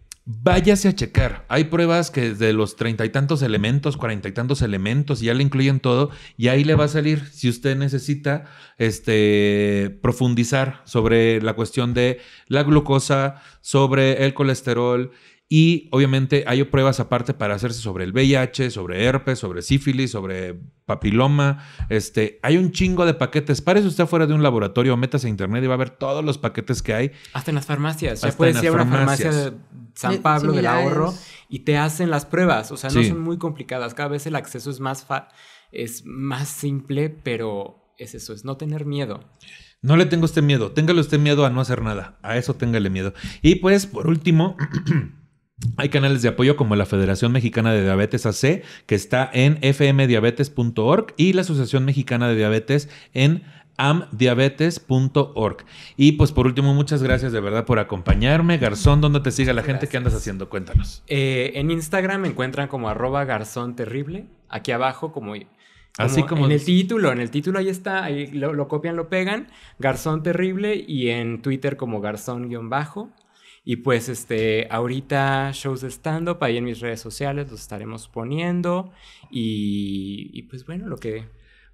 S1: váyase a checar. Hay pruebas que de los treinta y tantos elementos, cuarenta y tantos elementos, ya le incluyen todo y ahí le va a salir si usted necesita este, profundizar sobre la cuestión de la glucosa, sobre el colesterol y obviamente hay pruebas aparte para hacerse sobre el VIH, sobre herpes, sobre sífilis, sobre papiloma. Este, hay un chingo de paquetes. Párese usted fuera de un laboratorio, metas a internet y va a ver todos los paquetes que hay.
S2: Hasta en las farmacias. Hasta ya puedes ir a una farmacia de San Pablo del Ahorro y te hacen las pruebas. O sea, no son muy complicadas. Cada vez el acceso es más, es más simple, pero es eso, es no tener miedo.
S1: No le tengo usted miedo. Téngale usted miedo a no hacer nada. A eso téngale miedo. Y pues, por último... [CLEARS THROAT] Hay canales de apoyo como la Federación Mexicana de Diabetes AC, que está en fmdiabetes.org, y la Asociación Mexicana de Diabetes en amdiabetes.org. Y pues por último, muchas gracias de verdad por acompañarme. Garzón, ¿dónde te sigue la gente? que ¿Qué andas haciendo? Cuéntanos.
S2: Eh, en Instagram me encuentran como arroba garzón terrible. Aquí abajo, como Así como en el título, en el título ahí está, ahí lo, copian, lo pegan, Garzón Terrible y en Twitter como Garzón-bajo. Y pues este, ahorita shows de stand-up ahí en mis redes sociales los estaremos poniendo. Y, pues bueno, lo que,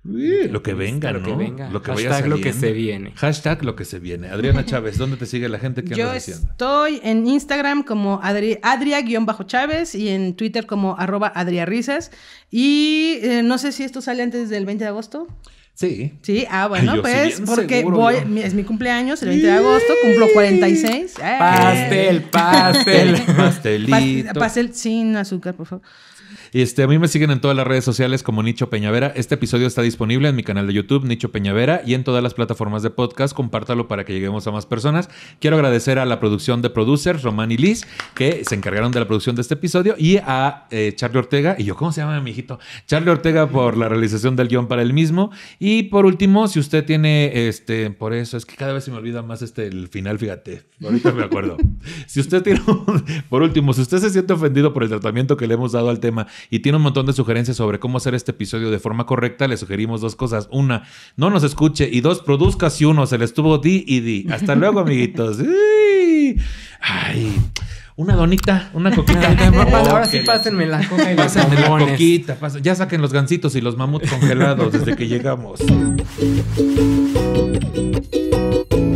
S2: lo que venga, lo que venga. Lo Hashtag lo que se viene. Hashtag lo que se viene. Adriana Chávez, ¿dónde
S1: te sigue la gente? que Yo estoy
S4: en Instagram como Adria-Chávez y en Twitter como arroba Adria Y eh, no sé si esto sale antes del 20 de agosto. Sí. Sí, ah, bueno, pues, porque voy, es mi cumpleaños, el 20 de agosto, cumplo 46. Eh. [LAUGHS] Pastel, pastel. Pastelito. Pastel sin azúcar, por favor.
S1: Este, a mí me siguen en todas las redes sociales como Nicho Peñavera. Este episodio está disponible en mi canal de YouTube, Nicho Peñavera, y en todas las plataformas de podcast. Compártalo para que lleguemos a más personas. Quiero agradecer a la producción de producers, Román y Liz, que se encargaron de la producción de este episodio, y a eh, Charlie Ortega, y yo, ¿cómo se llama mi hijito? Charlie Ortega por la realización del guión para el mismo. Y por último, si usted tiene, este, por eso, es que cada vez se me olvida más este, el final, fíjate, ahorita me acuerdo. [LAUGHS] si usted tiene, por último, si usted se siente ofendido por el tratamiento que le hemos dado al tema y tiene un montón de sugerencias sobre cómo hacer este episodio de forma correcta. Le sugerimos dos cosas. Una, no nos escuche y dos, produzca si uno se le estuvo di y di. Hasta luego, amiguitos. [LAUGHS] Ay una donita, una coquita. [LAUGHS] Ahora sí pásenmela, la coquita. Ya saquen los gansitos y los mamuts congelados desde que llegamos. [LAUGHS]